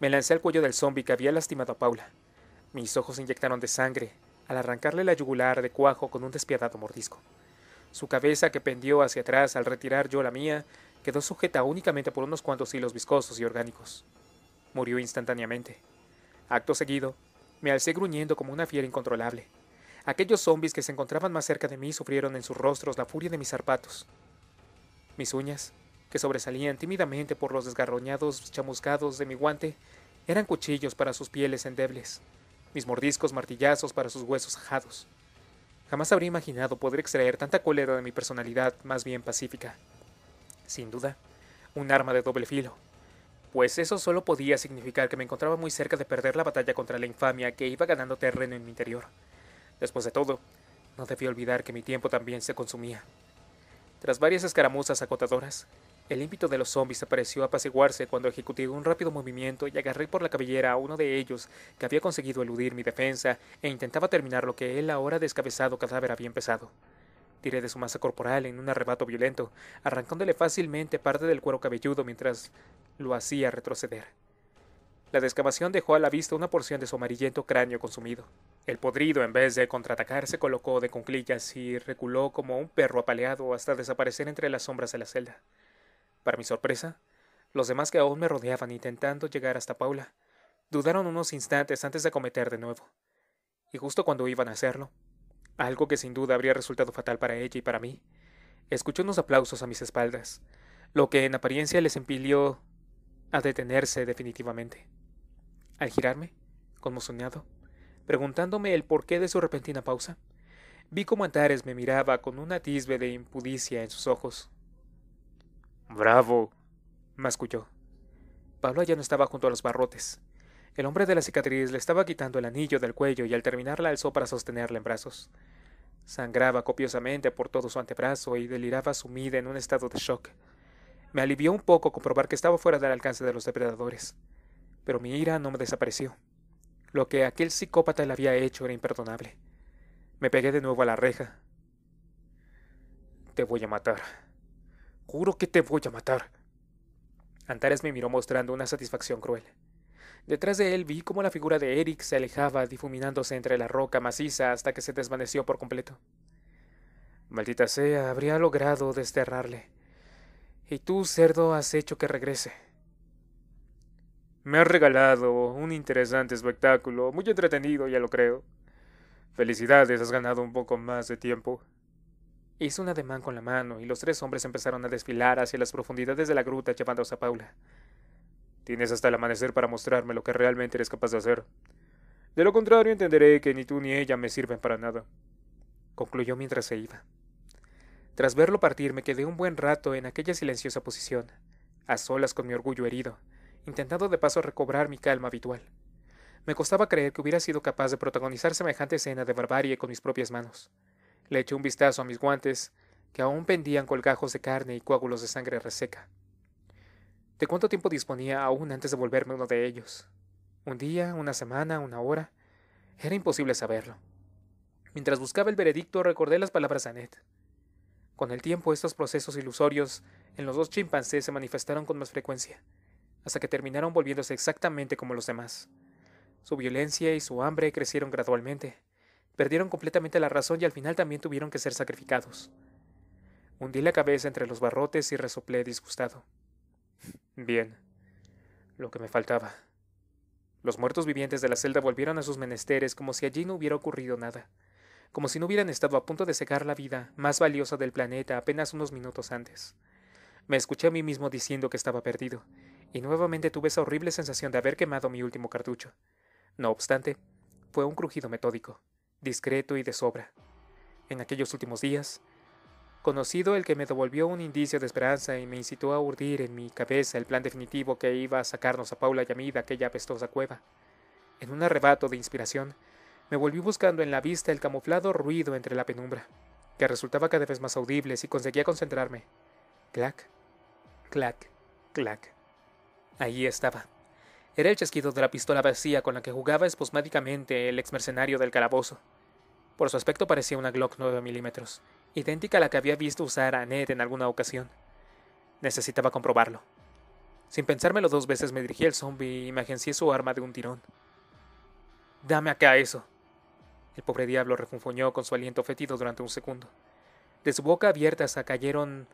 S1: me lancé al cuello del zombi que había lastimado a Paula. Mis ojos se inyectaron de sangre al arrancarle la yugular de cuajo con un despiadado mordisco. Su cabeza, que pendió hacia atrás al retirar yo la mía, quedó sujeta únicamente por unos cuantos hilos viscosos y orgánicos. Murió instantáneamente. Acto seguido, me alcé gruñendo como una fiera incontrolable. Aquellos zombies que se encontraban más cerca de mí sufrieron en sus rostros la furia de mis zarpatos. Mis uñas, que sobresalían tímidamente por los desgarroñados chamuscados de mi guante, eran cuchillos para sus pieles endebles, mis mordiscos martillazos para sus huesos ajados. Jamás habría imaginado poder extraer tanta cólera de mi personalidad más bien pacífica sin duda, un arma de doble filo, pues eso solo podía significar que me encontraba muy cerca de perder la batalla contra la infamia que iba ganando terreno en mi interior. Después de todo, no debí olvidar que mi tiempo también se consumía. Tras varias escaramuzas acotadoras, el ímpito de los zombies apareció apaciguarse cuando ejecuté un rápido movimiento y agarré por la cabellera a uno de ellos que había conseguido eludir mi defensa e intentaba terminar lo que él ahora descabezado cadáver había empezado. Tiré de su masa corporal en un arrebato violento, arrancándole fácilmente parte del cuero cabelludo mientras lo hacía retroceder. La descamación dejó a la vista una porción de su amarillento cráneo consumido. El podrido, en vez de contraatacar, se colocó de conclillas y reculó como un perro apaleado hasta desaparecer entre las sombras de la celda. Para mi sorpresa, los demás que aún me rodeaban intentando llegar hasta Paula, dudaron unos instantes antes de acometer de nuevo. Y justo cuando iban a hacerlo, algo que sin duda habría resultado fatal para ella y para mí. Escuchó unos aplausos a mis espaldas, lo que en apariencia les empilió a detenerse definitivamente. Al girarme, conmocionado, preguntándome el porqué de su repentina pausa, vi cómo Antares me miraba con una tisbe de impudicia en sus ojos. Bravo, masculló. Pablo ya no estaba junto a los barrotes, el hombre de la cicatriz le estaba quitando el anillo del cuello y al terminar la alzó para sostenerla en brazos. Sangraba copiosamente por todo su antebrazo y deliraba sumida en un estado de shock. Me alivió un poco comprobar que estaba fuera del alcance de los depredadores. Pero mi ira no me desapareció. Lo que aquel psicópata le había hecho era imperdonable. Me pegué de nuevo a la reja. Te voy a matar. Juro que te voy a matar. Antares me miró mostrando una satisfacción cruel. Detrás de él vi cómo la figura de Eric se alejaba difuminándose entre la roca maciza hasta que se desvaneció por completo. Maldita sea, habría logrado desterrarle. Y tú, cerdo, has hecho que regrese. Me has regalado un interesante espectáculo, muy entretenido, ya lo creo. Felicidades, has ganado un poco más de tiempo. Hizo un ademán con la mano y los tres hombres empezaron a desfilar hacia las profundidades de la gruta llevándose a Paula. Tienes hasta el amanecer para mostrarme lo que realmente eres capaz de hacer. De lo contrario, entenderé que ni tú ni ella me sirven para nada. Concluyó mientras se iba. Tras verlo partir, me quedé un buen rato en aquella silenciosa posición, a solas con mi orgullo herido, intentando de paso recobrar mi calma habitual. Me costaba creer que hubiera sido capaz de protagonizar semejante escena de barbarie con mis propias manos. Le eché un vistazo a mis guantes, que aún pendían colgajos de carne y coágulos de sangre reseca. ¿De cuánto tiempo disponía aún antes de volverme uno de ellos? ¿Un día? ¿Una semana? ¿Una hora? Era imposible saberlo. Mientras buscaba el veredicto recordé las palabras de Annette. Con el tiempo estos procesos ilusorios en los dos chimpancés se manifestaron con más frecuencia, hasta que terminaron volviéndose exactamente como los demás. Su violencia y su hambre crecieron gradualmente, perdieron completamente la razón y al final también tuvieron que ser sacrificados. Hundí la cabeza entre los barrotes y resoplé disgustado. Bien. Lo que me faltaba. Los muertos vivientes de la celda volvieron a sus menesteres como si allí no hubiera ocurrido nada, como si no hubieran estado a punto de secar la vida más valiosa del planeta apenas unos minutos antes. Me escuché a mí mismo diciendo que estaba perdido, y nuevamente tuve esa horrible sensación de haber quemado mi último cartucho. No obstante, fue un crujido metódico, discreto y de sobra. En aquellos últimos días, conocido el que me devolvió un indicio de esperanza y me incitó a urdir en mi cabeza el plan definitivo que iba a sacarnos a Paula y a mí de aquella apestosa cueva. En un arrebato de inspiración, me volví buscando en la vista el camuflado ruido entre la penumbra, que resultaba cada vez más audible si conseguía concentrarme. Clac, clac, clac. Ahí estaba. Era el chasquido de la pistola vacía con la que jugaba esposmáticamente el exmercenario del calabozo. Por su aspecto parecía una Glock 9 milímetros, idéntica a la que había visto usar a Ned en alguna ocasión. Necesitaba comprobarlo. Sin pensármelo dos veces me dirigí al zombie y me agencié su arma de un tirón. Dame acá eso. El pobre diablo refunfuñó con su aliento fetido durante un segundo. De su boca abierta cayeron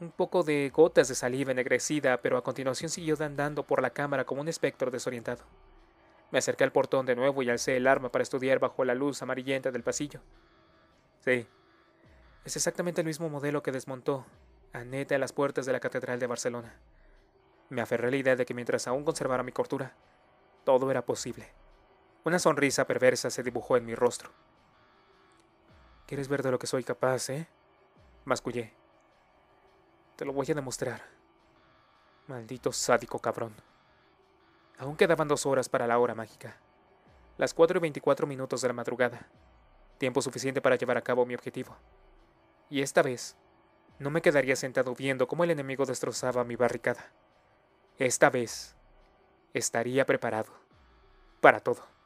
S1: un poco de gotas de saliva ennegrecida, pero a continuación siguió andando por la cámara como un espectro desorientado. Me acerqué al portón de nuevo y alcé el arma para estudiar bajo la luz amarillenta del pasillo. Sí, es exactamente el mismo modelo que desmontó Anete a las puertas de la Catedral de Barcelona. Me aferré a la idea de que mientras aún conservara mi cortura, todo era posible. Una sonrisa perversa se dibujó en mi rostro. ¿Quieres ver de lo que soy capaz, eh? Mascullé. Te lo voy a demostrar. Maldito sádico cabrón. Aún quedaban dos horas para la hora mágica. Las cuatro y veinticuatro minutos de la madrugada. Tiempo suficiente para llevar a cabo mi objetivo y esta vez no me quedaría sentado viendo cómo el enemigo destrozaba mi barricada. Esta vez estaría preparado para todo.